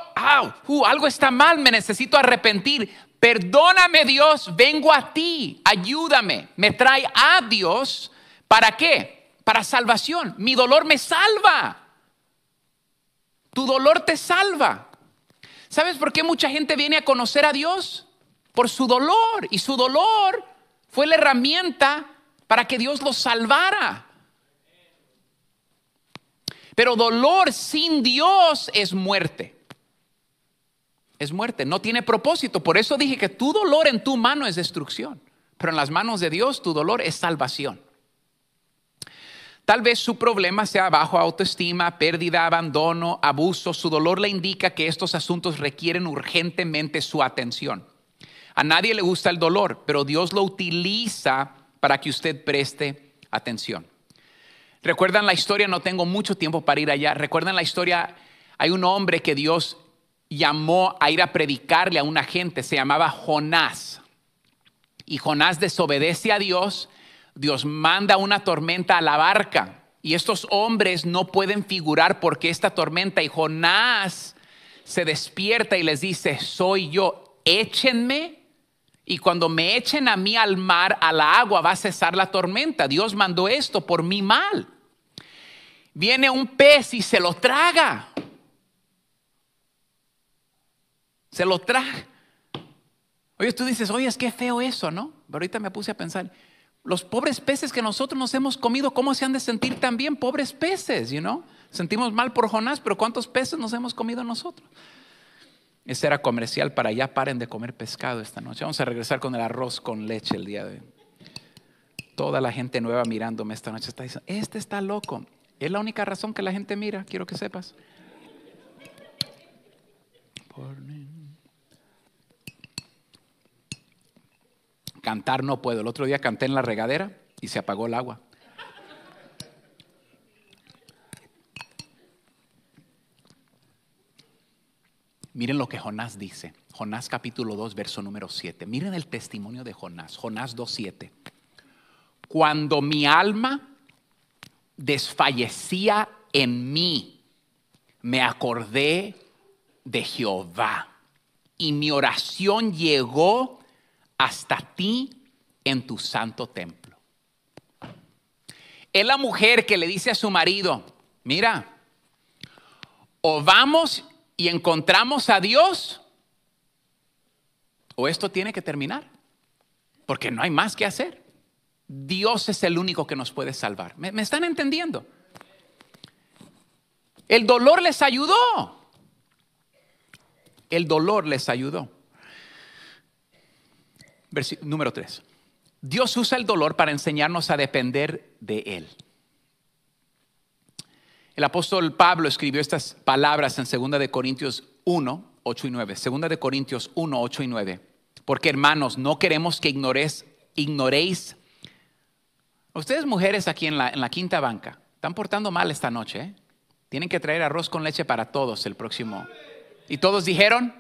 Speaker 1: uh, algo está mal, me necesito arrepentir. Perdóname Dios, vengo a ti, ayúdame. Me trae a Dios. ¿Para qué? Para salvación. Mi dolor me salva. Tu dolor te salva. ¿Sabes por qué mucha gente viene a conocer a Dios? Por su dolor. Y su dolor fue la herramienta para que Dios lo salvara. Pero dolor sin Dios es muerte es muerte, no tiene propósito. Por eso dije que tu dolor en tu mano es destrucción, pero en las manos de Dios tu dolor es salvación. Tal vez su problema sea bajo autoestima, pérdida, abandono, abuso. Su dolor le indica que estos asuntos requieren urgentemente su atención. A nadie le gusta el dolor, pero Dios lo utiliza para que usted preste atención. ¿Recuerdan la historia? No tengo mucho tiempo para ir allá. ¿Recuerdan la historia? Hay un hombre que Dios llamó a ir a predicarle a una gente, se llamaba Jonás. Y Jonás desobedece a Dios, Dios manda una tormenta a la barca. Y estos hombres no pueden figurar porque esta tormenta y Jonás se despierta y les dice, soy yo, échenme. Y cuando me echen a mí al mar, a la agua, va a cesar la tormenta. Dios mandó esto por mi mal. Viene un pez y se lo traga. se lo traje. Oye, tú dices, oye, es que feo eso, ¿no? Pero ahorita me puse a pensar, los pobres peces que nosotros nos hemos comido, ¿cómo se han de sentir también pobres peces? You know? Sentimos mal por Jonás, pero ¿cuántos peces nos hemos comido nosotros? Ese era comercial para ya paren de comer pescado esta noche. Vamos a regresar con el arroz con leche el día de hoy. Toda la gente nueva mirándome esta noche está diciendo, este está loco. Es la única razón que la gente mira, quiero que sepas. Por mí. Cantar no puedo. El otro día canté en la regadera y se apagó el agua. Miren lo que Jonás dice. Jonás capítulo 2, verso número 7. Miren el testimonio de Jonás. Jonás 2.7. Cuando mi alma desfallecía en mí, me acordé de Jehová. Y mi oración llegó hasta ti en tu santo templo. Es la mujer que le dice a su marido, mira, o vamos y encontramos a Dios, o esto tiene que terminar, porque no hay más que hacer. Dios es el único que nos puede salvar. ¿Me, están entendiendo? El dolor les ayudó. El dolor les ayudó número 3. Dios usa el dolor para enseñarnos a depender de Él. El apóstol Pablo escribió estas palabras en 2 Corintios 1, 8 y 9. 2 Corintios 1, 8 y 9. Porque hermanos, no queremos que ignores, ignoréis. Ustedes mujeres aquí en la, quinta banca, están portando mal esta noche. ¿eh? Tienen que traer arroz con leche para todos el próximo. ¿Y todos dijeron?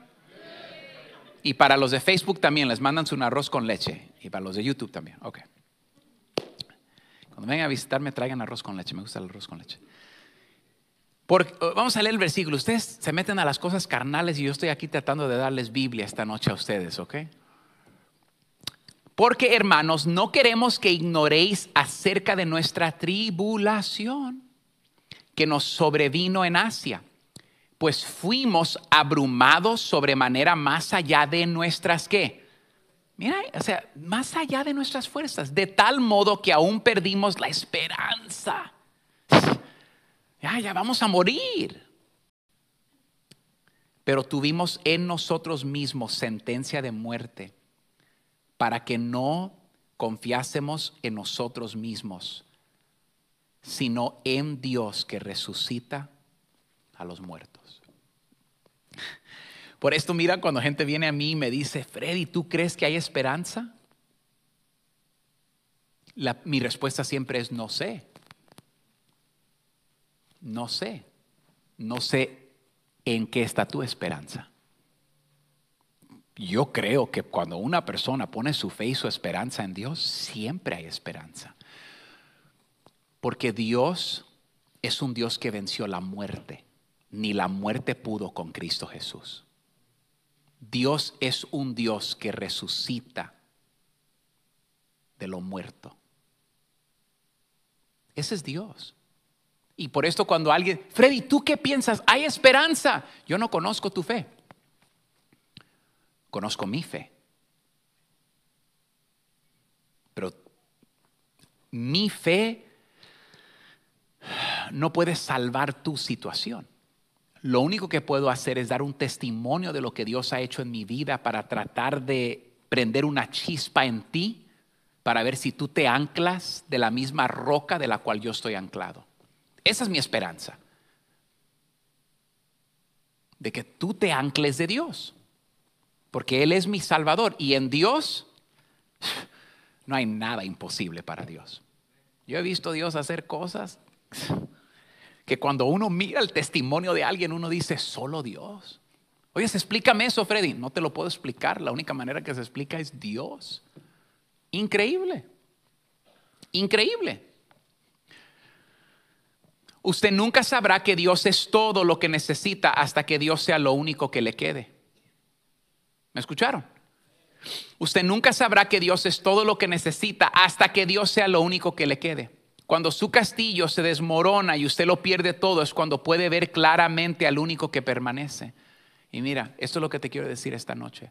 Speaker 1: Y para los de Facebook también les mandan un arroz con leche. Y para los de YouTube también. Ok. Cuando vengan a visitarme, traigan arroz con leche. Me gusta el arroz con leche. Porque, vamos a leer el versículo. Ustedes se meten a las cosas carnales y yo estoy aquí tratando de darles Biblia esta noche a ustedes, ¿ok? Porque, hermanos, no queremos que ignoréis acerca de nuestra tribulación que nos sobrevino en Asia pues fuimos abrumados sobremanera más allá de nuestras qué. Mira, o sea, más allá de nuestras fuerzas, de tal modo que aún perdimos la esperanza. Ya, ya vamos a morir. Pero tuvimos en nosotros mismos sentencia de muerte para que no confiásemos en nosotros mismos, sino en Dios que resucita a los muertos. Por esto, mira, cuando gente viene a mí y me dice, Freddy, ¿tú crees que hay esperanza? mi respuesta siempre es, no sé. No sé. No sé en qué está tu esperanza. Yo creo que cuando una persona pone su fe y su esperanza en Dios, siempre hay esperanza. Porque Dios es un Dios que venció la muerte ni la muerte pudo con Cristo Jesús. Dios es un Dios que resucita de lo muerto. Ese es Dios. Y por esto cuando alguien, Freddy, ¿tú qué piensas? Hay esperanza. Yo no conozco tu fe. Conozco mi fe. Pero mi fe no puede salvar tu situación. Lo único que puedo hacer es dar un testimonio de lo que Dios ha hecho en mi vida para tratar de prender una chispa en ti para ver si tú te anclas de la misma roca de la cual yo estoy anclado. Esa es mi esperanza. De que tú te ancles de Dios. Porque Él es mi Salvador. Y en Dios no hay nada imposible para Dios. Yo he visto a Dios hacer cosas que cuando uno mira el testimonio de alguien, uno dice, solo Dios. Oye, explícame eso, Freddy. No te lo puedo explicar. La única manera que se explica es Dios. Increíble. Increíble. Usted nunca sabrá que Dios es todo lo que necesita hasta que Dios sea lo único que le quede. ¿Me escucharon? Usted nunca sabrá que Dios es todo lo que necesita hasta que Dios sea lo único que le quede. Cuando su castillo se desmorona y usted lo pierde todo, es cuando puede ver claramente al único que permanece. Y mira, esto es lo que te quiero decir esta noche.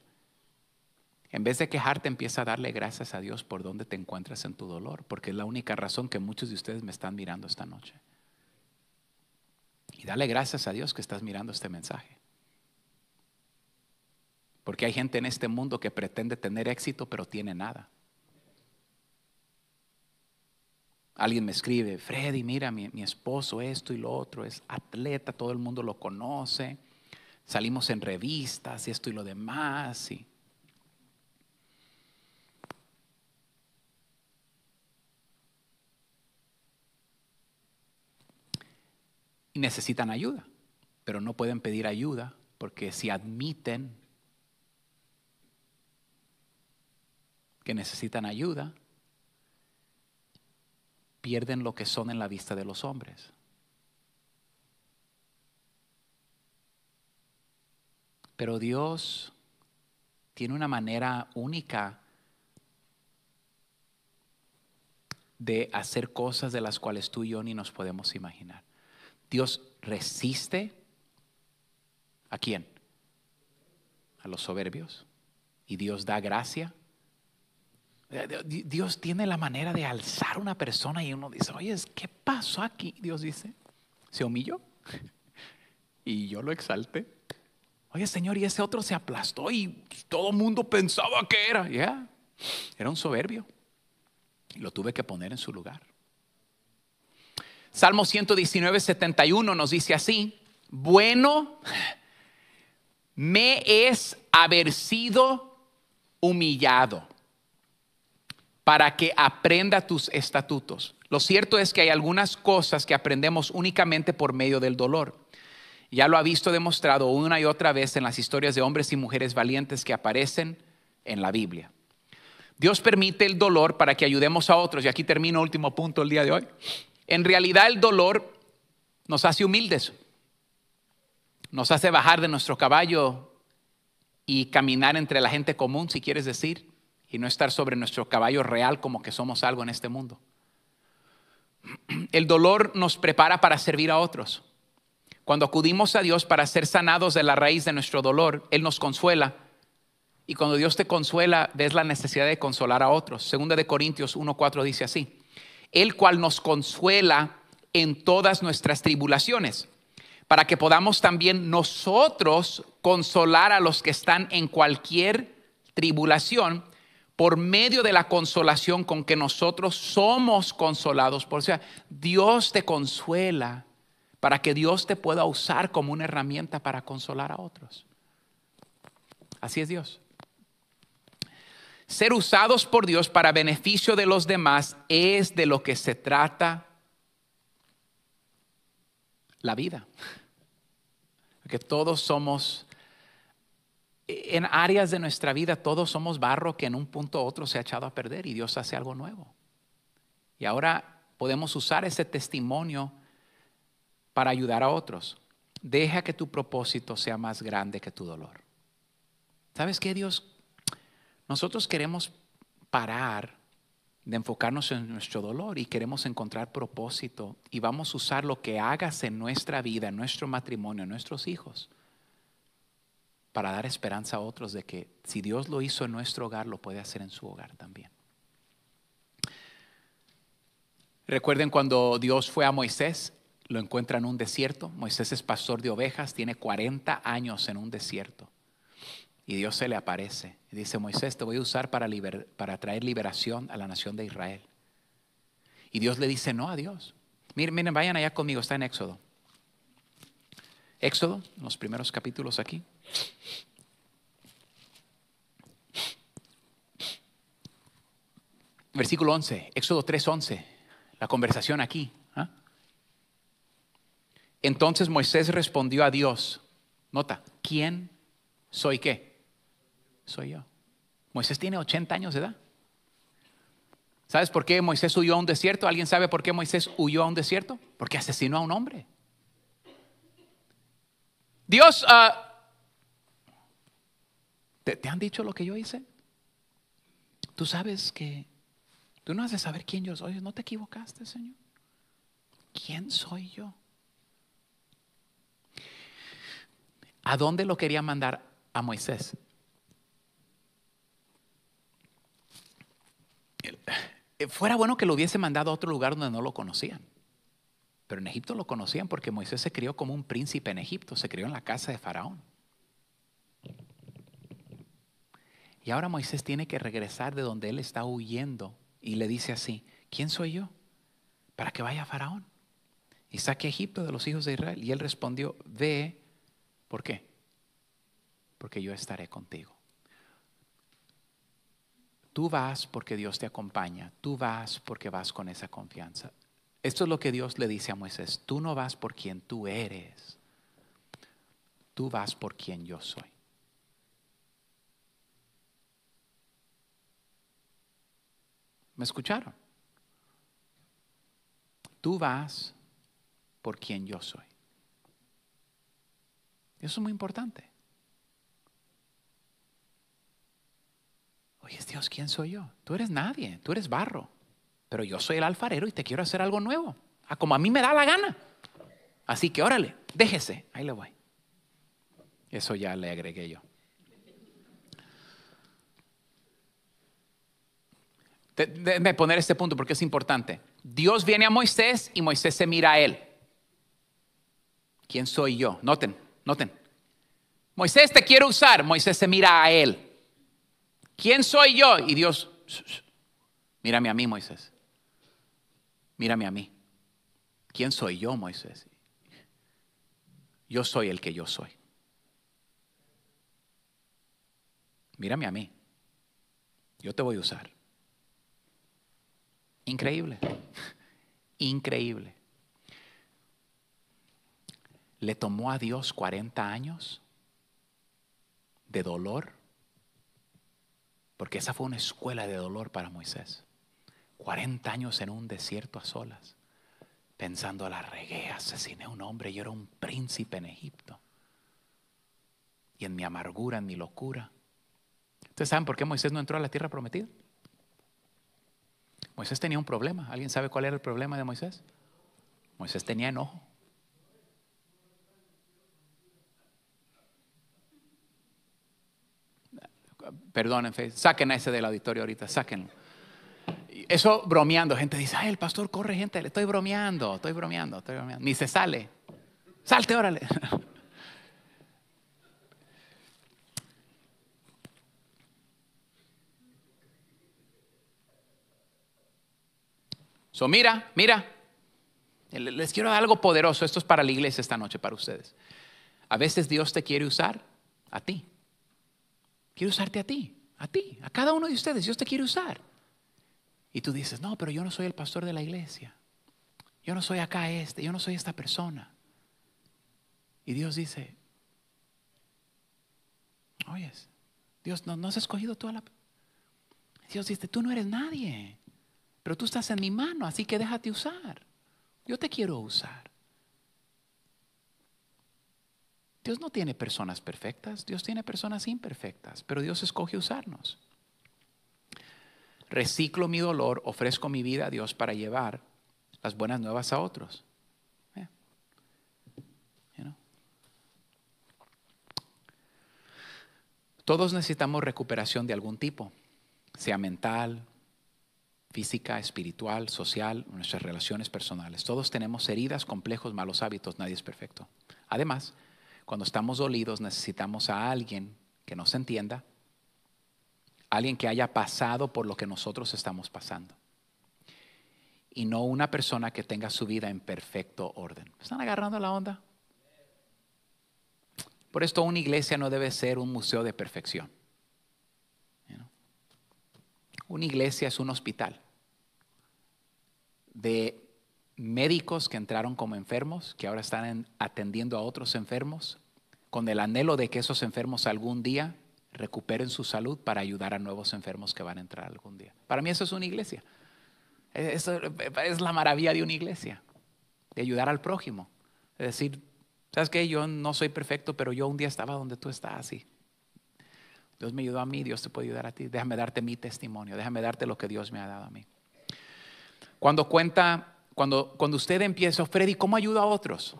Speaker 1: En vez de quejarte, empieza a darle gracias a Dios por donde te encuentras en tu dolor, porque es la única razón que muchos de ustedes me están mirando esta noche. Y dale gracias a Dios que estás mirando este mensaje. Porque hay gente en este mundo que pretende tener éxito, pero tiene nada. Alguien me escribe, Freddy, mira, mi, mi, esposo esto y lo otro, es atleta, todo el mundo lo conoce, salimos en revistas y esto y lo demás. y necesitan ayuda, pero no pueden pedir ayuda porque si admiten que necesitan ayuda, pierden lo que son en la vista de los hombres. Pero Dios tiene una manera única de hacer cosas de las cuales tú y yo ni nos podemos imaginar. Dios resiste a quién? A los soberbios. Y Dios da gracia eh, Dios tiene la manera de alzar una persona y uno dice, oye, ¿qué pasó aquí? Dios dice, se humilló y yo lo exalté. Oye, Señor, y ese otro se aplastó y todo el mundo pensaba que era, ya, era un soberbio. Y lo tuve que poner en su lugar. Salmo 119, 71 nos dice así, bueno me es haber sido humillado para que aprenda tus estatutos. Lo cierto es que hay algunas cosas que aprendemos únicamente por medio del dolor. Ya lo ha visto demostrado una y otra vez en las historias de hombres y mujeres valientes que aparecen en la Biblia. Dios permite el dolor para que ayudemos a otros. Y aquí termino último punto el día de hoy. En realidad el dolor nos hace humildes, nos hace bajar de nuestro caballo y caminar entre la gente común, si quieres decir y no estar sobre nuestro caballo real como que somos algo en este mundo. El dolor nos prepara para servir a otros. Cuando acudimos a Dios para ser sanados de la raíz de nuestro dolor, Él nos consuela. Y cuando Dios te consuela, ves la necesidad de consolar a otros. Segunda de Corintios 1.4 dice así, el cual nos consuela en todas nuestras tribulaciones, para que podamos también nosotros consolar a los que están en cualquier tribulación por medio de la consolación con que nosotros somos consolados. Por sea, Dios te consuela para que Dios te pueda usar como una herramienta para consolar a otros. Así es Dios. Ser usados por Dios para beneficio de los demás es de lo que se trata la vida. Que todos somos en áreas de nuestra vida todos somos barro que en un punto u otro se ha echado a perder y Dios hace algo nuevo. Y ahora podemos usar ese testimonio para ayudar a otros. Deja que tu propósito sea más grande que tu dolor. ¿Sabes qué, Dios? Nosotros queremos parar de enfocarnos en nuestro dolor y queremos encontrar propósito y vamos a usar lo que hagas en nuestra vida, en nuestro matrimonio, en nuestros hijos para dar esperanza a otros de que si Dios lo hizo en nuestro hogar, lo puede hacer en su hogar también. Recuerden cuando Dios fue a Moisés, lo encuentra en un desierto. Moisés es pastor de ovejas, tiene 40 años en un desierto. Y Dios se le aparece. Y dice, Moisés, te voy a usar para, para traer liberación a la nación de Israel. Y Dios le dice no a Dios. Miren, miren, vayan allá conmigo, está en Éxodo. Éxodo, los primeros capítulos aquí. Versículo 11, Éxodo 3:11, la conversación aquí. ¿ah? Entonces Moisés respondió a Dios, nota, ¿quién soy qué? Soy yo. Moisés tiene 80 años de edad. ¿Sabes por qué Moisés huyó a un desierto? ¿Alguien sabe por qué Moisés huyó a un desierto? Porque asesinó a un hombre. Dios, ah, ¿Te, han dicho lo que yo hice? Tú sabes que tú no has de saber quién yo soy. No te equivocaste, Señor. ¿Quién soy yo? ¿A dónde lo quería mandar a Moisés? Fuera bueno que lo hubiese mandado a otro lugar donde no lo conocían. Pero en Egipto lo conocían porque Moisés se crió como un príncipe en Egipto, se crió en la casa de Faraón. Y ahora Moisés tiene que regresar de donde él está huyendo y le dice así, ¿quién soy yo? Para que vaya a Faraón y saque Egipto de los hijos de Israel. Y él respondió, ve, ¿por qué? Porque yo estaré contigo. Tú vas porque Dios te acompaña, tú vas porque vas con esa confianza. Esto es lo que Dios le dice a Moisés, tú no vas por quien tú eres, tú vas por quien yo soy. ¿Me escucharon? Tú vas por quien yo soy. Eso es muy importante. Oye, Dios, ¿quién soy yo? Tú eres nadie, tú eres barro, pero yo soy el alfarero y te quiero hacer algo nuevo, a como a mí me da la gana. Así que órale, déjese, ahí le voy. Eso ya le agregué yo. Déjenme poner este punto porque es importante. Dios viene a Moisés y Moisés se mira a él. ¿Quién soy yo? Noten, noten. Moisés te quiero usar. Moisés se mira a él. ¿Quién soy yo? Y Dios, mírame a mí, Moisés. Mírame a mí. ¿Quién soy yo, Moisés? Yo soy el que yo soy. Mírame a mí. Yo te voy a usar. Increíble. Increíble. Le tomó a Dios 40 años de dolor, porque esa fue una escuela de dolor para Moisés. 40 años en un desierto a solas, pensando a la regué, asesiné a un hombre, yo era un príncipe en Egipto. Y en mi amargura, en mi locura. ¿Ustedes saben por qué Moisés no entró a la tierra prometida? Moisés tenía un problema. ¿Alguien sabe cuál era el problema de Moisés? Moisés tenía enojo. Perdonen, saquen a ese del auditorio ahorita, sáquenlo. Eso bromeando, gente dice, ay, el pastor corre, gente, le estoy bromeando, estoy bromeando, estoy bromeando. Ni se sale. Salte, órale. So, mira, mira, eh, les quiero dar algo poderoso. Esto es para la iglesia esta noche, para ustedes. A veces Dios te quiere usar a ti. Quiere usarte a ti, a ti, a cada uno de ustedes. Dios te quiere usar. Y tú dices, no, pero yo no soy el pastor de la iglesia. Yo no soy acá este, yo no soy esta persona. Y Dios dice, oyes, Dios, no, no has escogido toda la... Dios dice, tú no eres nadie pero tú estás en mi mano, así que déjate usar. Yo te quiero usar. Dios no tiene personas perfectas, Dios tiene personas imperfectas, pero Dios escoge usarnos. Reciclo mi dolor, ofrezco mi vida a Dios para llevar las buenas nuevas a otros. Eh. Todos necesitamos recuperación de algún tipo, sea mental, física, espiritual, social, nuestras relaciones personales. Todos tenemos heridas, complejos, malos hábitos, nadie es perfecto. Además, cuando estamos dolidos necesitamos a alguien que nos entienda, alguien que haya pasado por lo que nosotros estamos pasando. Y no una persona que tenga su vida en perfecto orden. ¿Están agarrando la onda? Por esto una iglesia no debe ser un museo de perfección. Una iglesia es un hospital de médicos que entraron como enfermos, que ahora están atendiendo a otros enfermos, con el anhelo de que esos enfermos algún día recuperen su salud para ayudar a nuevos enfermos que van a entrar algún día. Para mí eso es una iglesia. Eso es la maravilla de una iglesia, de ayudar al prójimo. Es decir, ¿sabes qué? Yo no soy perfecto, pero yo un día estaba donde tú estás así. Dios me ayudó a mí, Dios te puede ayudar a ti. Déjame darte mi testimonio, déjame darte lo que Dios me ha dado a mí. Cuando cuenta, cuando, cuando usted empieza, Freddy, ¿cómo ayuda a otros?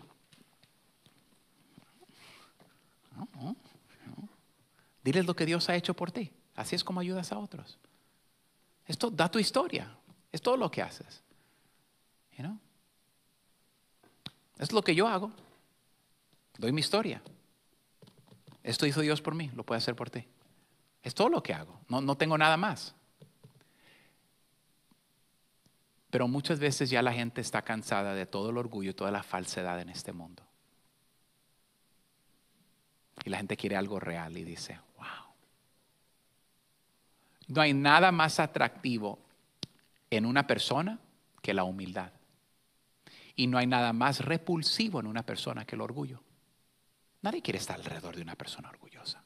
Speaker 1: Diles lo que Dios ha hecho por ti. Así es como ayudas a otros. Esto da tu historia. Es todo lo que haces. Es lo que yo hago. Doy mi historia. Esto hizo Dios por mí, lo puede hacer por ti. Es todo lo que hago, no, tengo nada más. Pero muchas veces ya la gente está cansada de todo el orgullo y toda la falsedad en este mundo. Y la gente quiere algo real y dice, wow. No hay nada más atractivo en una persona que la humildad. Y no hay nada más repulsivo en una persona que el orgullo. Nadie quiere estar alrededor de una persona orgullosa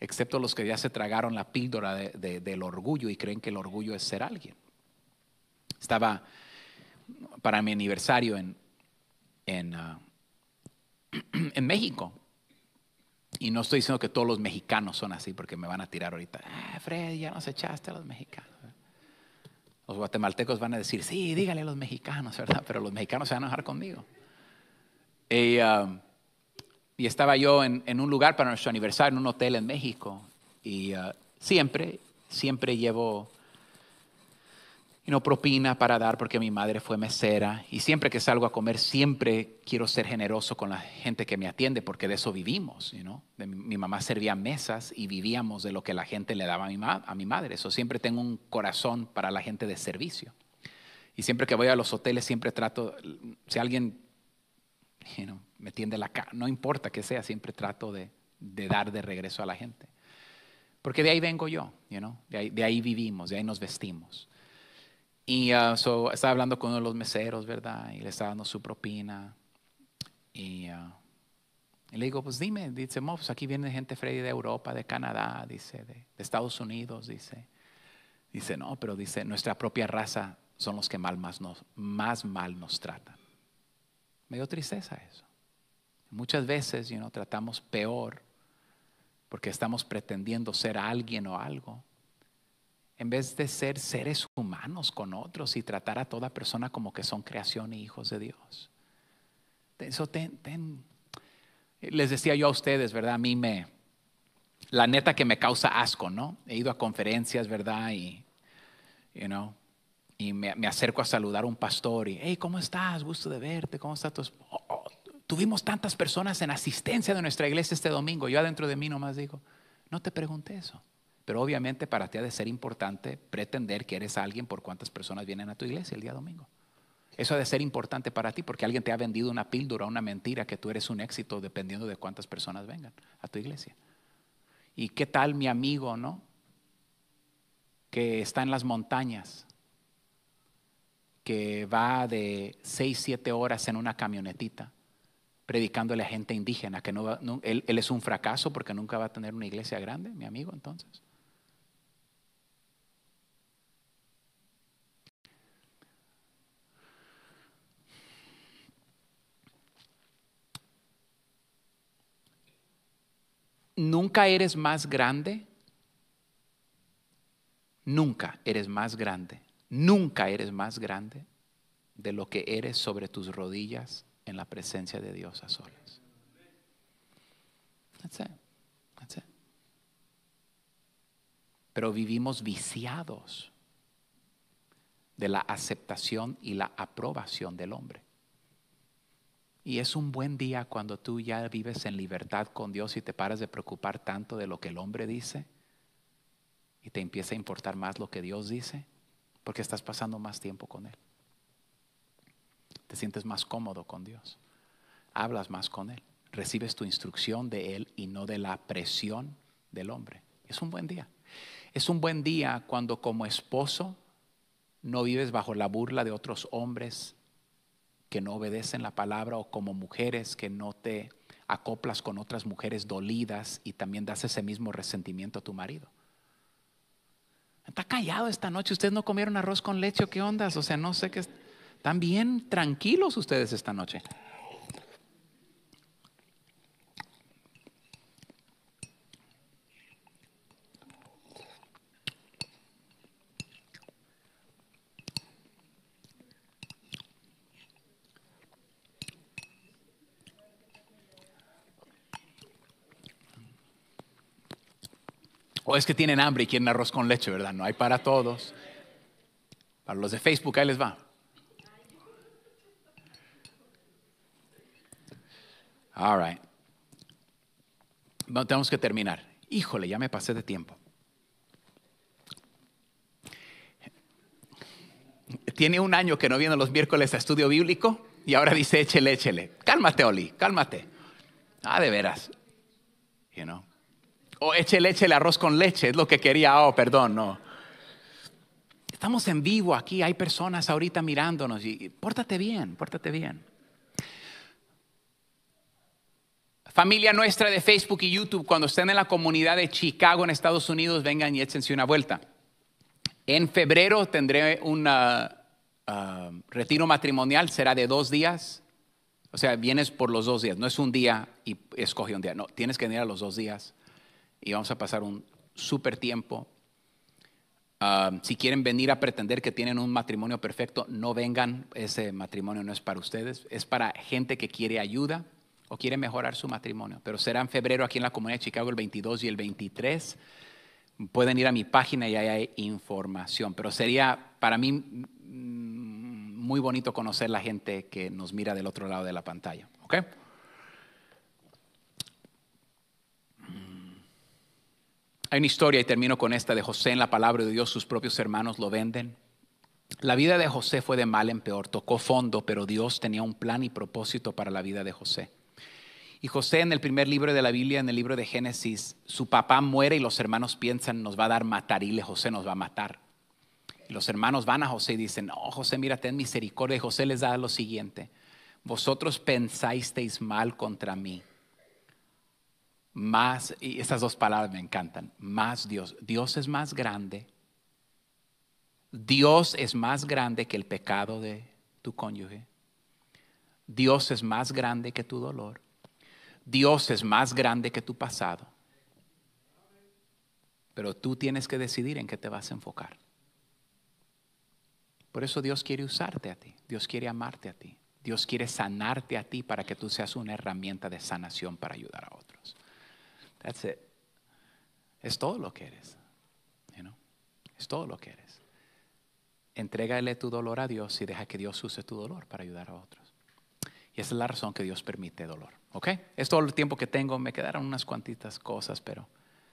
Speaker 1: excepto los que ya se tragaron la píldora del orgullo y creen que el orgullo es ser alguien. Estaba para mi aniversario en, en, ah, en México. Y no estoy diciendo que todos los mexicanos son así, porque me van a tirar ahorita. Ah, Fred, ya nos echaste a los mexicanos. Los guatemaltecos van a decir, sí, dígale a los mexicanos, ¿verdad? Pero los mexicanos se van a enojar conmigo. Y, ah, y estaba yo en, un lugar para nuestro aniversario, en un hotel en México. Y uh, siempre, siempre llevo propina para dar porque mi madre fue mesera. Y siempre que salgo a comer, siempre quiero ser generoso con la gente que me atiende porque de eso vivimos. mi mamá servía mesas y vivíamos de lo que la gente le daba a mi, a mi madre. Eso siempre tengo un corazón para la gente de servicio. Y siempre que voy a los hoteles, siempre trato, si alguien me tiende la cara, no importa que sea, siempre trato de, dar de regreso a la gente. Porque de ahí vengo yo, de, ahí, vivimos, de ahí nos vestimos. Y uh, so, estaba hablando con uno de los meseros, ¿verdad? Y le estaba dando su propina. Uh, y, le digo, pues dime, dice, mo pues aquí viene gente Freddy de Europa, de Canadá, dice, de, Estados Unidos, dice. Dice, no, pero dice, nuestra propia raza son los que mal más, nos, más mal nos tratan. Me dio tristeza eso. Muchas veces you tratamos peor porque estamos pretendiendo ser alguien o algo, en vez de ser seres humanos con otros y tratar a toda persona como que son creación y hijos de Dios. Eso Les decía yo a ustedes, ¿verdad? A mí me, la neta que me causa asco, ¿no? He ido a conferencias, ¿verdad? Y, y me, acerco a saludar a un pastor y, hey, ¿cómo estás? Gusto de verte, ¿cómo está tu esposo? tuvimos tantas personas en asistencia de nuestra iglesia este domingo. Yo adentro de mí nomás digo, no te pregunté eso. Pero obviamente para ti ha de ser importante pretender que eres alguien por cuántas personas vienen a tu iglesia el día domingo. Eso ha de ser importante para ti porque alguien te ha vendido una píldora, una mentira, que tú eres un éxito dependiendo de cuántas personas vengan a tu iglesia. ¿Y qué tal mi amigo, no? Que está en las montañas, que va de 6, 7 horas en una camionetita Predicando a la gente indígena, que no, él, él, es un fracaso porque nunca va a tener una iglesia grande, mi amigo, entonces. Nunca eres más grande. Nunca eres más grande. Nunca eres más grande de lo que eres sobre tus rodillas en la presencia de Dios a solas. Pero vivimos viciados de la aceptación y la aprobación del hombre. Y es un buen día cuando tú ya vives en libertad con Dios y te paras de preocupar tanto de lo que el hombre dice y te empieza a importar más lo que Dios dice porque estás pasando más tiempo con Él te sientes más cómodo con Dios, hablas más con Él, recibes tu instrucción de Él y no de la presión del hombre. Es un buen día. Es un buen día cuando como esposo no vives bajo la burla de otros hombres que no obedecen la palabra o como mujeres que no te acoplas con otras mujeres dolidas y también das ese mismo resentimiento a tu marido. Está callado esta noche, ustedes no comieron arroz con leche, ¿qué ondas? O sea, no sé qué también tranquilos ustedes esta noche. O es que tienen hambre y quieren arroz con leche, ¿verdad? No hay para todos. Para los de Facebook, ahí les va. All right. No, tenemos que terminar. Híjole, ya me pasé de tiempo. Tiene un año que no viene los miércoles a estudio bíblico y ahora dice échele, échele. Cálmate, Oli, cálmate. Ah, de veras. O oh, échele, échele arroz con leche, es lo que quería. Oh, perdón, no. Estamos en vivo aquí, hay personas ahorita mirándonos y pórtate bien, pórtate bien. Familia nuestra de Facebook y YouTube, cuando estén en la comunidad de Chicago en Estados Unidos, vengan y échense una vuelta. En febrero tendré un ah, retiro matrimonial, será de dos días. O sea, vienes por los dos días, no es un día y escoge un día, no, tienes que venir a los dos días y vamos a pasar un súper tiempo. Ah, si quieren venir a pretender que tienen un matrimonio perfecto, no vengan, ese matrimonio no es para ustedes, es para gente que quiere ayuda, o quieren mejorar su matrimonio, pero será en febrero aquí en la Comunidad de Chicago el 22 y el 23. Pueden ir a mi página y ahí hay información, pero sería para mí mm, muy bonito conocer la gente que nos mira del otro lado de la pantalla. Mm. Hay una historia, y termino con esta, de José en la palabra de Dios, sus propios hermanos lo venden. La vida de José fue de mal en peor, tocó fondo, pero Dios tenía un plan y propósito para la vida de José. Y José en el primer libro de la Biblia, en el libro de Génesis, su papá muere y los hermanos piensan, nos va a dar matar matarile, José nos va a matar. Y los hermanos van a José y dicen, oh José, mira, ten misericordia. Y José les da lo siguiente, vosotros pensasteis mal contra mí. Más, y estas dos palabras me encantan, más Dios. Dios es más grande. Dios es más grande que el pecado de tu cónyuge. Dios es más grande que tu dolor. Dios es más grande que tu pasado. Pero tú tienes que decidir en qué te vas a enfocar. Por eso Dios quiere usarte a ti, Dios quiere amarte a ti, Dios quiere sanarte a ti para que tú seas una herramienta de sanación para ayudar a otros. That's it. Es todo lo que eres. Es todo lo que eres. Entrégale tu dolor a Dios y deja que Dios use tu dolor para ayudar a otros. Y esa es la razón que Dios permite dolor. ¿Ok? Es todo el tiempo que tengo. Me quedaron unas cuantitas cosas, pero